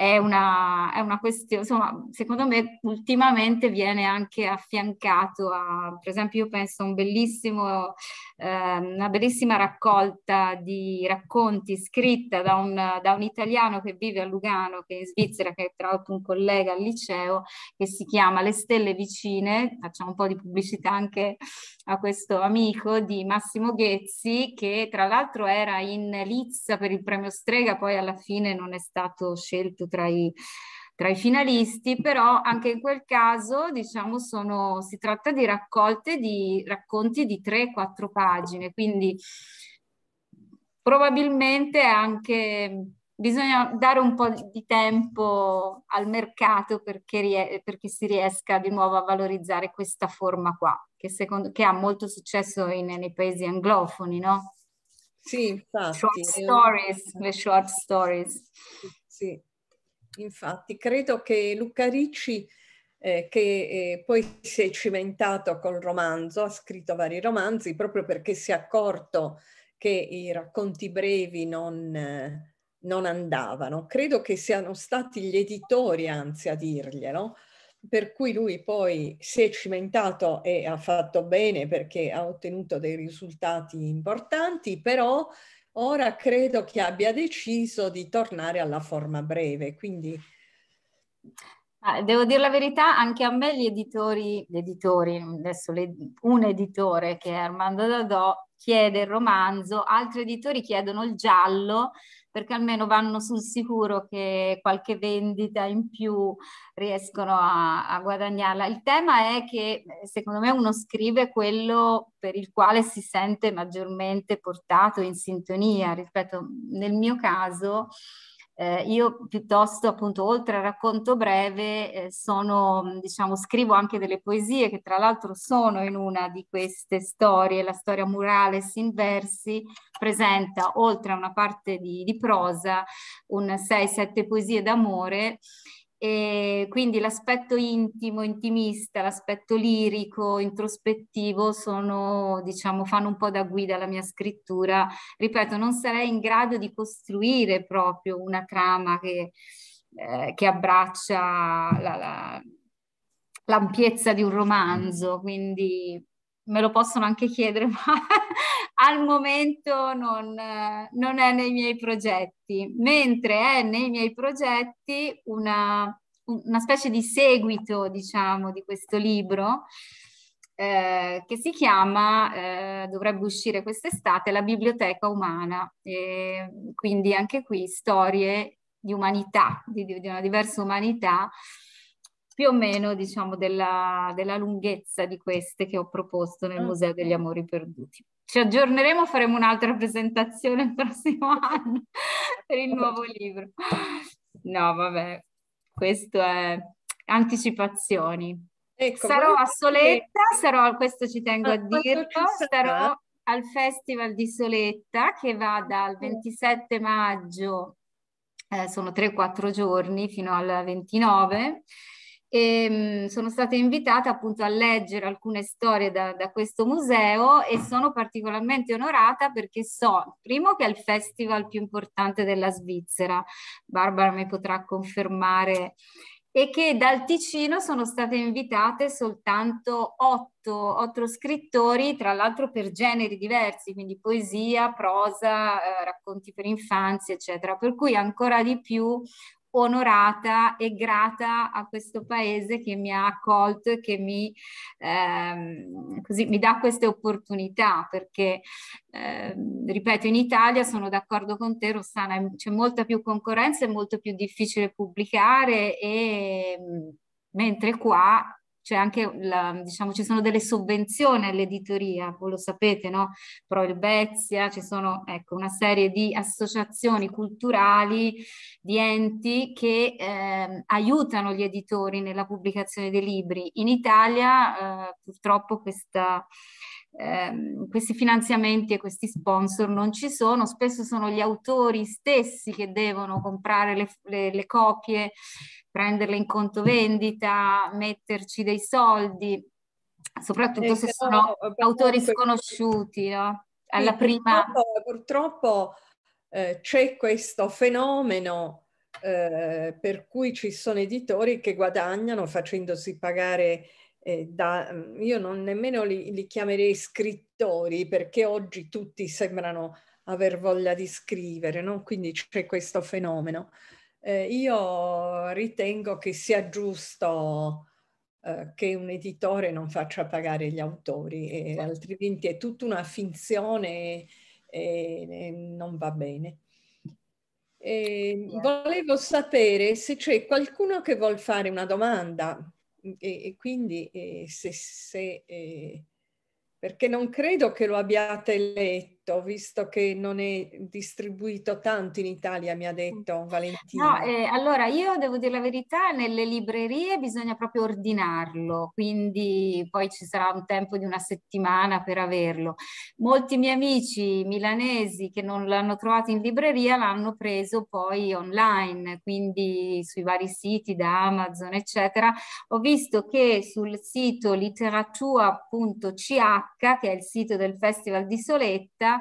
è una, è una questione, insomma, secondo me ultimamente viene anche affiancato a, per esempio, io penso a un bellissimo, eh, una bellissima raccolta di racconti scritta da un, da un, italiano che vive a Lugano, che è in Svizzera, che è tra l'altro un collega al liceo, che si chiama Le Stelle Vicine, facciamo un po' di pubblicità anche a questo amico di Massimo Ghezzi, che tra l'altro era in Lizza per il premio Strega, poi alla fine non è stato scelto tra i, tra i finalisti, però anche in quel caso diciamo, sono, si tratta di raccolte di racconti di 3-4 pagine, quindi probabilmente anche bisogna dare un po' di tempo al mercato perché, perché si riesca di nuovo a valorizzare questa forma qua, che, secondo, che ha molto successo in, nei paesi anglofoni, no? Sì, infatti. Short stories, le short stories. Sì. Infatti, credo che Luca Ricci, eh, che eh, poi si è cimentato col romanzo, ha scritto vari romanzi proprio perché si è accorto che i racconti brevi non, eh, non andavano. Credo che siano stati gli editori, anzi, a dirglielo, per cui lui poi si è cimentato e ha fatto bene perché ha ottenuto dei risultati importanti, però Ora credo che abbia deciso di tornare alla forma breve, quindi... Ah, devo dire la verità, anche a me gli editori, gli editori adesso le, un editore che è Armando Dadò chiede il romanzo, altri editori chiedono il giallo, perché almeno vanno sul sicuro che qualche vendita in più riescono a, a guadagnarla. Il tema è che eh, secondo me uno scrive quello per il quale si sente maggiormente portato in sintonia rispetto nel mio caso eh, io piuttosto, appunto, oltre al racconto breve, eh, sono, diciamo, scrivo anche delle poesie che tra l'altro sono in una di queste storie, la storia Murales in versi, presenta oltre a una parte di, di prosa un 6-7 poesie d'amore e quindi l'aspetto intimo, intimista, l'aspetto lirico, introspettivo sono, diciamo, fanno un po' da guida alla mia scrittura. Ripeto, non sarei in grado di costruire proprio una trama che, eh, che abbraccia la, la, l'ampiezza di un romanzo, quindi me lo possono anche chiedere, ma al momento non, non, è nei miei progetti, mentre è nei miei progetti una, una specie di seguito, diciamo, di questo libro eh, che si chiama, eh, dovrebbe uscire quest'estate, La biblioteca umana. E quindi anche qui storie di umanità, di, di una diversa umanità più o meno diciamo della, della lunghezza di queste che ho proposto nel mm. Museo degli Amori Perduti. Ci aggiorneremo, faremo un'altra presentazione il prossimo anno per il nuovo libro. No, vabbè, questo è anticipazioni. Ecco, sarò a Soletta, sarò, questo ci tengo ah, a dirlo, sarò al Festival di Soletta che va dal 27 mm. maggio, eh, sono 3-4 giorni, fino al 29 e ehm, sono stata invitata appunto a leggere alcune storie da, da, questo museo e sono particolarmente onorata perché so, primo, che è il festival più importante della Svizzera, Barbara mi potrà confermare, e che dal Ticino sono state invitate soltanto otto, otto scrittori, tra l'altro per generi diversi, quindi poesia, prosa, eh, racconti per infanzia, eccetera, per cui ancora di più onorata e grata a questo paese che mi ha accolto e che mi, ehm, così, mi dà queste opportunità perché ehm, ripeto in Italia sono d'accordo con te Rossana c'è molta più concorrenza è molto più difficile pubblicare e mentre qua c'è cioè, anche la, diciamo, ci sono delle sovvenzioni all'editoria, voi lo sapete, no? Pro Elbezia, ci sono ecco, una serie di associazioni culturali, di enti che eh, aiutano gli editori nella pubblicazione dei libri. In Italia eh, purtroppo questa Ehm, questi finanziamenti e questi sponsor non ci sono, spesso sono gli autori stessi che devono comprare le, le, le copie, prenderle in conto vendita, metterci dei soldi, soprattutto eh, se sono eh, autori sconosciuti. No? Alla prima... Purtroppo, purtroppo eh, c'è questo fenomeno eh, per cui ci sono editori che guadagnano facendosi pagare eh, da, mhmm, io non nemmeno li, li, chiamerei scrittori perché oggi tutti sembrano aver voglia di scrivere, no? quindi c'è questo fenomeno. Eh, io ritengo che sia giusto eh, che un editore non faccia pagare gli autori, e, altrimenti è tutta una finzione e, e non va bene. E ehm, volevo sapere se c'è qualcuno che vuol fare una domanda. Mhmm, e, e quindi eh, se, se eh, perché non credo che lo abbiate letto ho visto che non è distribuito tanto in Italia, mi ha mm. detto Valentina. No, eh, allora io devo dire la verità, nelle librerie bisogna proprio ordinarlo, quindi poi ci sarà un tempo di una settimana per averlo. Molti miei amici milanesi che non l'hanno trovato in libreria l'hanno preso poi online, quindi sui vari siti da Amazon, eccetera. Ho visto che sul sito literatura.ch, che è il sito del Festival di Soletta,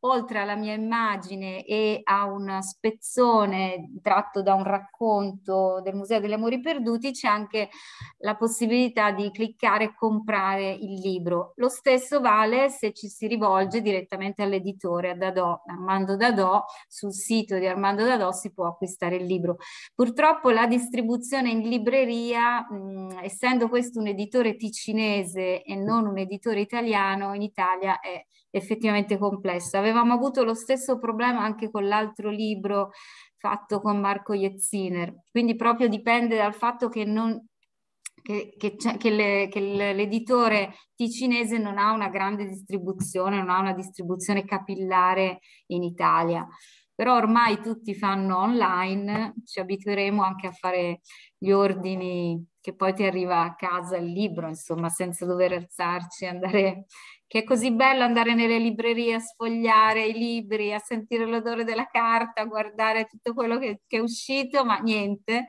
oltre alla mia immagine e a un spezzone tratto da un racconto del Museo degli Amori Perduti, c'è anche la possibilità di cliccare e comprare il libro. Lo stesso vale se ci si rivolge direttamente all'editore, a Dadò, Armando Dadò, sul sito di Armando Dadò si può acquistare il libro. Purtroppo la distribuzione in libreria, mh, essendo questo un editore ticinese e non un editore italiano, in Italia è effettivamente complessa Avevamo avuto lo stesso problema anche con l'altro libro fatto con Marco Jetziner. Quindi proprio dipende dal fatto che, non, che, che, che, le, che l'editore ticinese non ha una grande distribuzione, non ha una distribuzione capillare in Italia. Però ormai tutti fanno online, ci abitueremo anche a fare gli ordini che poi ti arriva a casa il libro, insomma, senza dover alzarci e andare che è così bello andare nelle librerie a sfogliare i libri, a sentire l'odore della carta, a guardare tutto quello che, che è uscito, ma niente.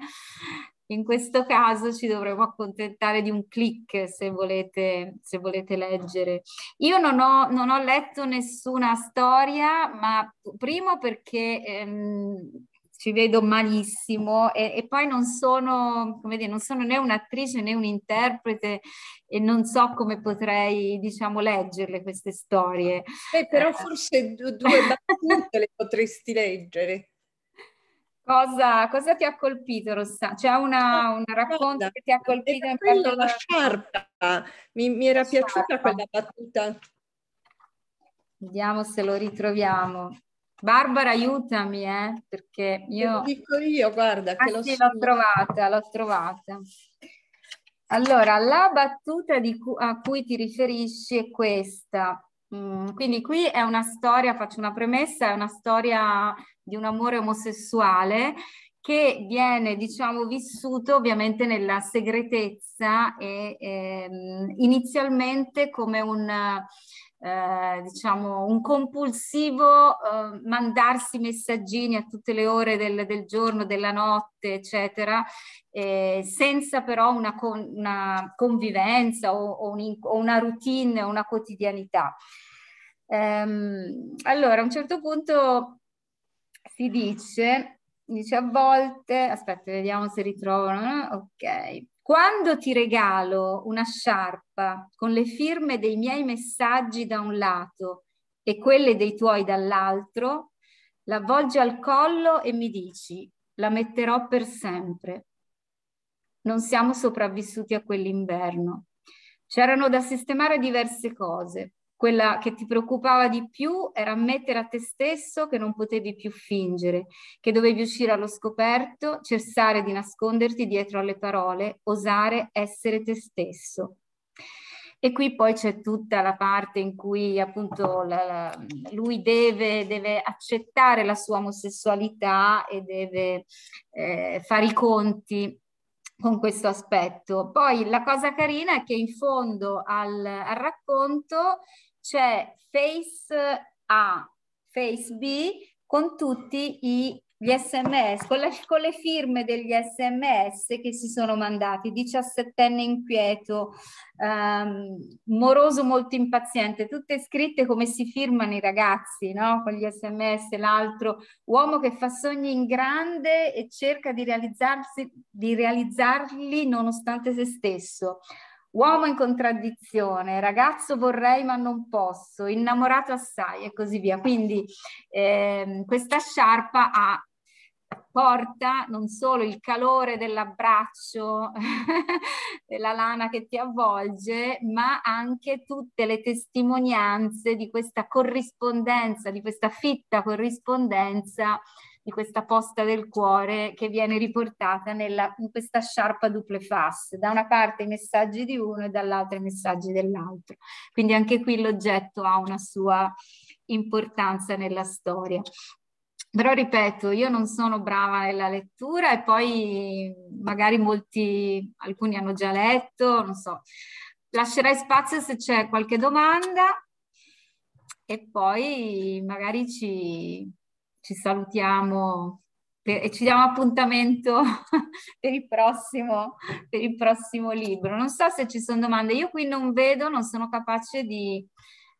In questo caso ci dovremmo accontentare di un click se volete, se volete leggere. Io non ho, non ho, letto nessuna storia, ma primo perché ehm, ci vedo malissimo e, e poi non sono, dire, non sono, né un'attrice né un interprete e non so come potrei, diciamo, leggerle queste storie. Eh, però eh. forse due battute le potresti leggere. Cosa, cosa, ti ha colpito, Rossana? C'è una, una racconto che ti ha colpito? Era in quello, la sciarpa, mi, mi era piaciuta sciarpa. quella battuta. Vediamo se lo ritroviamo. Barbara, aiutami, eh, perché io... Lo dico io, guarda, ah, l'ho sì, l'ho trovata, l'ho trovata. Allora, la battuta cu a cui ti riferisci è questa. Mm, quindi qui è una storia, faccio una premessa, è una storia di un amore omosessuale che viene, diciamo, vissuto ovviamente nella segretezza e ehm, inizialmente come un eh, diciamo un compulsivo eh, mandarsi messaggini a tutte le ore del, del giorno, della notte, eccetera, eh, senza però una, con, una convivenza o, o, un, o, una routine, una quotidianità. Ehm, allora, a un certo punto si dice, dice a volte, aspetta, vediamo se ritrovano, ok. Quando ti regalo una sciarpa con le firme dei miei messaggi da un lato e quelle dei tuoi dall'altro, l'avvolgi al collo e mi dici, la metterò per sempre. Non siamo sopravvissuti a quell'inverno. C'erano da sistemare diverse cose. Quella che ti preoccupava di più era ammettere a te stesso che non potevi più fingere, che dovevi uscire allo scoperto, cessare di nasconderti dietro alle parole, osare essere te stesso. E qui poi c'è tutta la parte in cui appunto la, la, lui deve, deve, accettare la sua omosessualità e deve eh, fare i conti con questo aspetto. Poi la cosa carina è che in fondo al, al racconto c'è Face A, Face B con tutti i, gli sms, con, la, con le firme degli sms che si sono mandati, 17enne inquieto, ehm, moroso molto impaziente, tutte scritte come si firmano i ragazzi, no? con gli sms, l'altro uomo che fa sogni in grande e cerca di, di realizzarli nonostante se stesso, Uomo in contraddizione, ragazzo vorrei ma non posso, innamorato assai e così via. Quindi ehm, questa sciarpa ha porta non solo il calore dell'abbraccio, della lana che ti avvolge, ma anche tutte le testimonianze di questa corrispondenza, di questa fitta corrispondenza di questa posta del cuore che viene riportata nella, in questa sciarpa duple fasse, da una parte i messaggi di uno e dall'altra i messaggi dell'altro. Quindi anche qui l'oggetto ha una sua importanza nella storia. Però ripeto, io non sono brava nella lettura e poi magari molti, alcuni hanno già letto, non so. Lascerai spazio se c'è qualche domanda e poi magari ci, ci salutiamo per, e ci diamo appuntamento per, il prossimo, per il prossimo libro. Non so se ci sono domande, io qui non vedo, non sono capace di...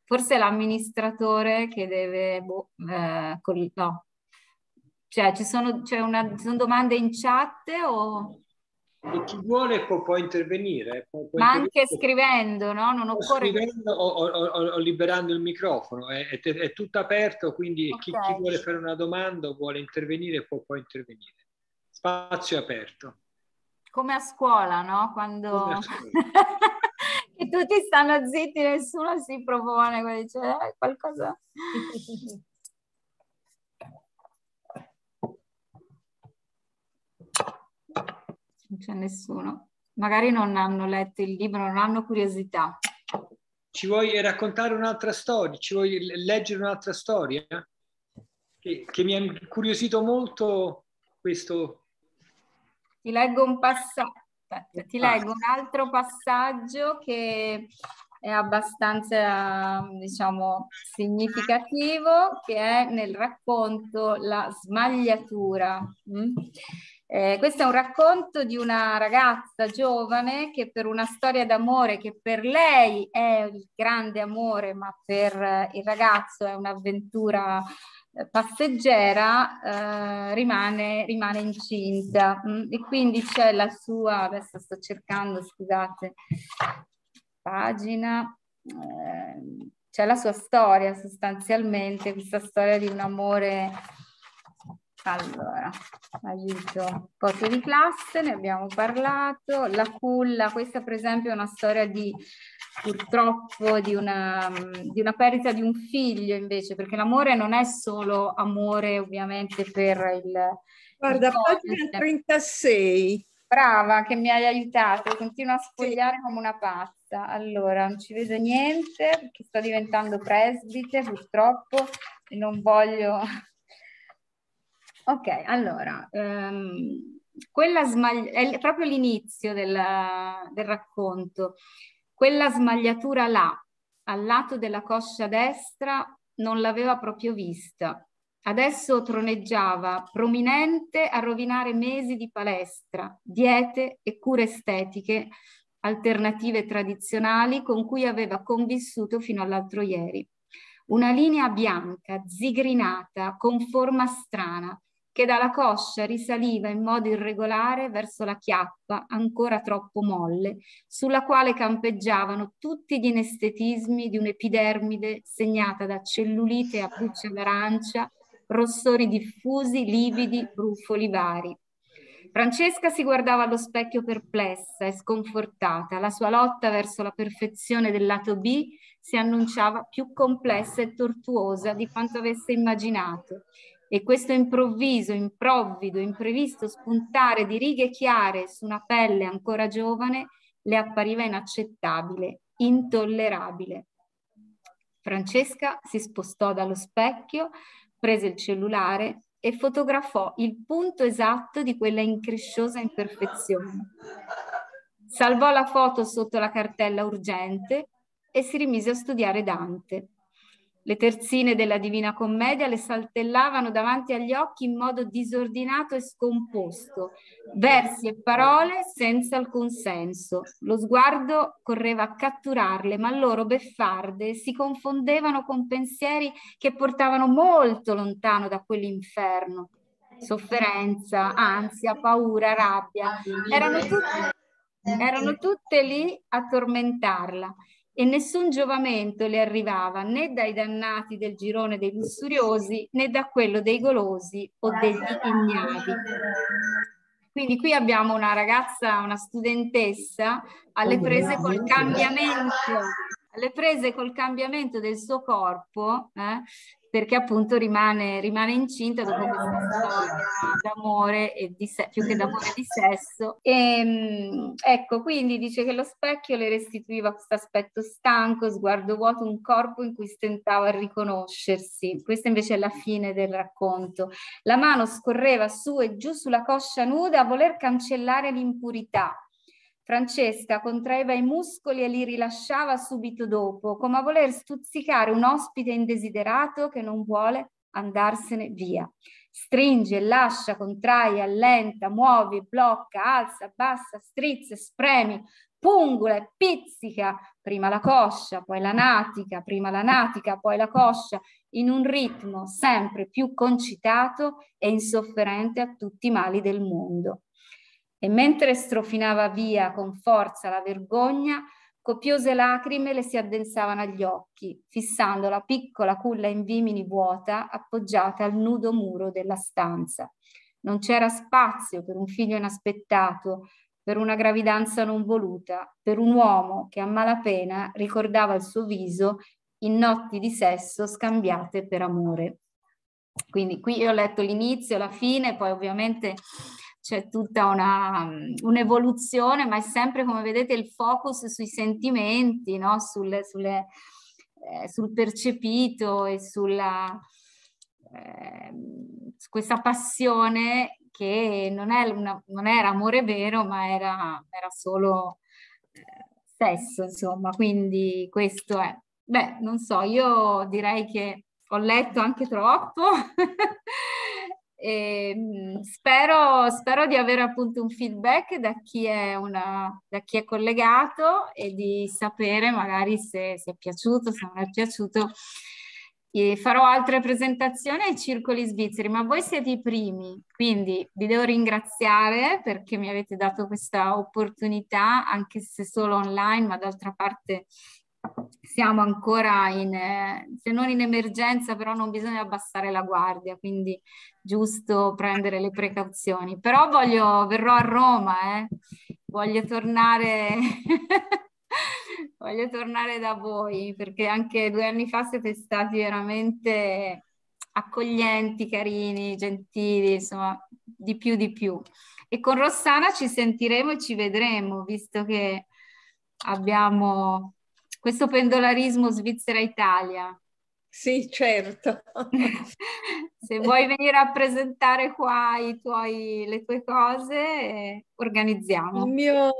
Forse è l'amministratore che deve... Boh, eh, col, no. Cioè, ci sono, cioè una, sono domande in chat o e chi vuole può, può intervenire. Può, può Ma intervenire. anche scrivendo, no? Non occorre... Scrivendo o, o, o, liberando il microfono, è, è, è tutto aperto, quindi okay. chi, chi, vuole fare una domanda o vuole intervenire può, può intervenire. Spazio aperto. Come a scuola, no? Quando... e tutti stanno zitti, nessuno si propone, dice eh, qualcosa. non c'è cioè, nessuno. Magari non hanno letto il libro, non hanno curiosità. Ci vuoi raccontare un'altra storia? Ci vuoi leggere un'altra storia? Che, che mi ha incuriosito molto questo... Ti leggo un passaggio. Aspetta, ti leggo un altro passaggio che è abbastanza, diciamo, significativo, che è nel racconto La smagliatura. Mm? Eh, questo è un racconto di una ragazza giovane che per una storia d'amore che per lei è il grande amore, ma per eh, il ragazzo è un'avventura eh, passeggera eh, rimane, rimane, incinta mm, e quindi c'è la sua, adesso sto cercando, scusate, pagina, eh, c'è la sua storia sostanzialmente, questa storia di un amore allora, aiuto, foto di classe, ne abbiamo parlato, la culla, questa per esempio è una storia di purtroppo di una, di una perdita di un figlio invece, perché l'amore non è solo amore ovviamente per il... Guarda, il pagina 36. Brava che mi hai aiutato, continuo a spogliare sì. come una pazza. Allora, non ci vedo niente perché sto diventando presbite purtroppo e non voglio Ok, allora, ehm, quella smagli- è proprio l'inizio del, del racconto. Quella smagliatura là, al lato della coscia destra, non l'aveva proprio vista. Adesso troneggiava prominente a rovinare mesi di palestra, diete e cure estetiche alternative tradizionali con cui aveva convissuto fino all'altro ieri. Una linea bianca, zigrinata, con forma strana, che dalla coscia risaliva in modo irregolare verso la chiappa, ancora troppo molle, sulla quale campeggiavano tutti gli inestetismi di un'epidermide segnata da cellulite a buccia d'arancia, rossori diffusi, lividi, brufoli vari. Francesca si guardava allo specchio perplessa e sconfortata. La sua lotta verso la perfezione del lato B si annunciava più complessa e tortuosa di quanto avesse immaginato e questo improvviso, improvvido, imprevisto spuntare di righe chiare su una pelle ancora giovane le appariva inaccettabile, intollerabile. Francesca si spostò dallo specchio, prese il cellulare e fotografò il punto esatto di quella incresciosa imperfezione. Salvò la foto sotto la cartella urgente e si rimise a studiare Dante. Le terzine della Divina Commedia le saltellavano davanti agli occhi in modo disordinato e scomposto, versi e parole senza alcun senso. Lo sguardo correva a catturarle, ma loro beffarde si confondevano con pensieri che portavano molto lontano da quell'inferno. Sofferenza, ansia, paura, rabbia, erano, tutti, erano tutte lì a tormentarla e nessun giovamento le arrivava né dai dannati del girone dei lussuriosi né da quello dei golosi o degli ignavi. Quindi qui abbiamo una ragazza, una studentessa, alle prese col cambiamento alle prese col cambiamento del suo corpo eh, perché appunto rimane, rimane incinta dopo questa storia d'amore e di se- più che d'amore di sesso. E, ehm, ecco, quindi dice che lo specchio le restituiva questo aspetto stanco, sguardo vuoto, un corpo in cui stentava a riconoscersi. Questa invece è la fine del racconto. La mano scorreva su e giù sulla coscia nuda a voler cancellare l'impurità Francesca contraeva i muscoli e li rilasciava subito dopo, come a voler stuzzicare un ospite indesiderato che non vuole andarsene via. Stringe, lascia, contrae, allenta, muovi, blocca, alza, abbassa, strizza, spremi, pungula e pizzica, prima la coscia, poi la natica, prima la natica, poi la coscia, in un ritmo sempre più concitato e insofferente a tutti i mali del mondo e mentre strofinava via con forza la vergogna, copiose lacrime le si addensavano agli occhi, fissando la piccola culla in vimini vuota appoggiata al nudo muro della stanza. Non c'era spazio per un figlio inaspettato, per una gravidanza non voluta, per un uomo che a malapena ricordava il suo viso in notti di sesso scambiate per amore. Quindi qui ho letto l'inizio, la fine, poi ovviamente c'è tutta una, un'evoluzione, ma è sempre, come vedete, il focus sui sentimenti, no? Sul, sulle, eh, sul percepito e sulla eh, questa passione che non, una, non, era amore vero, ma era, era solo eh, sesso, insomma. Quindi questo è. Beh, non so, io direi che ho letto anche troppo. E ehm, spero, spero, di avere appunto un feedback da chi è, una, da chi è collegato e di sapere magari se, se, è piaciuto, se non è piaciuto. E farò altre presentazioni ai circoli svizzeri, ma voi siete i primi, quindi vi devo ringraziare perché mi avete dato questa opportunità, anche se solo online, ma d'altra parte siamo ancora in, eh, se non in emergenza, però non bisogna abbassare la guardia, quindi giusto prendere le precauzioni. Però voglio, verrò a Roma, eh. voglio tornare. voglio tornare da voi perché anche due anni fa siete stati veramente accoglienti, carini, gentili, insomma, di più di più. E con Rossana ci sentiremo e ci vedremo, visto che abbiamo questo pendolarismo Svizzera-Italia. Sì, certo. Se vuoi venire a presentare qua tuoi, le tue cose, organizziamo. Il mio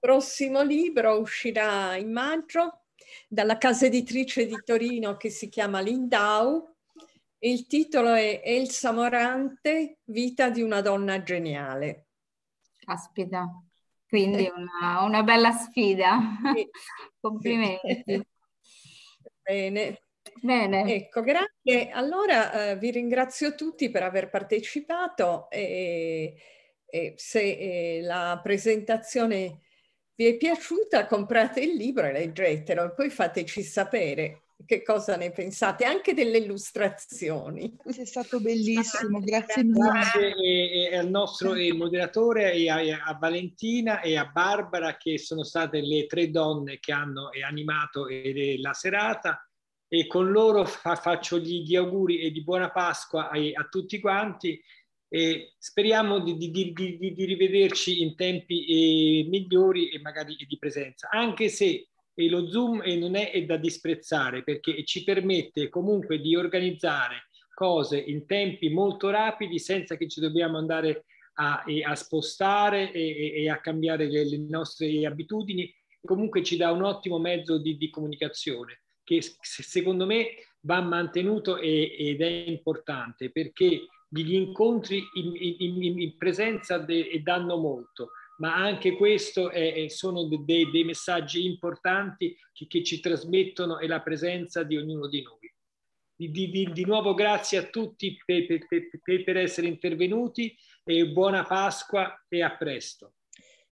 prossimo libro uscirà in maggio dalla casa editrice di Torino che si chiama Lindau. Il titolo è Elsa Morante, vita di una donna geniale. Caspita, quindi eh. una, una bella sfida. Sì. Complimenti. Bene. Bene. Ecco, grazie. Allora eh, vi ringrazio tutti per aver partecipato e, e se eh, la presentazione vi è piaciuta comprate il libro e leggetelo e poi fateci sapere che cosa ne pensate, anche delle illustrazioni. È stato bellissimo, grazie mille. e, e al nostro moderatore, e a, a, Valentina e a Barbara che sono state le tre donne che hanno animato la serata e con loro fa, faccio gli, auguri e di buona Pasqua a, a tutti quanti e speriamo di, di, di, di rivederci in tempi eh, migliori e magari di presenza, anche se e lo Zoom non è da disprezzare perché ci permette comunque di organizzare cose in tempi molto rapidi senza che ci dobbiamo andare a, a spostare e, e, a cambiare le, le, nostre abitudini. Comunque ci dà un ottimo mezzo di, di comunicazione che secondo me va mantenuto e, ed è importante perché gli incontri in, in, in presenza de, danno molto ma anche questo è, sono dei, dei messaggi importanti che, che, ci trasmettono e la presenza di ognuno di noi. Di, di, di nuovo grazie a tutti per, per, per, per essere intervenuti e buona Pasqua e a presto.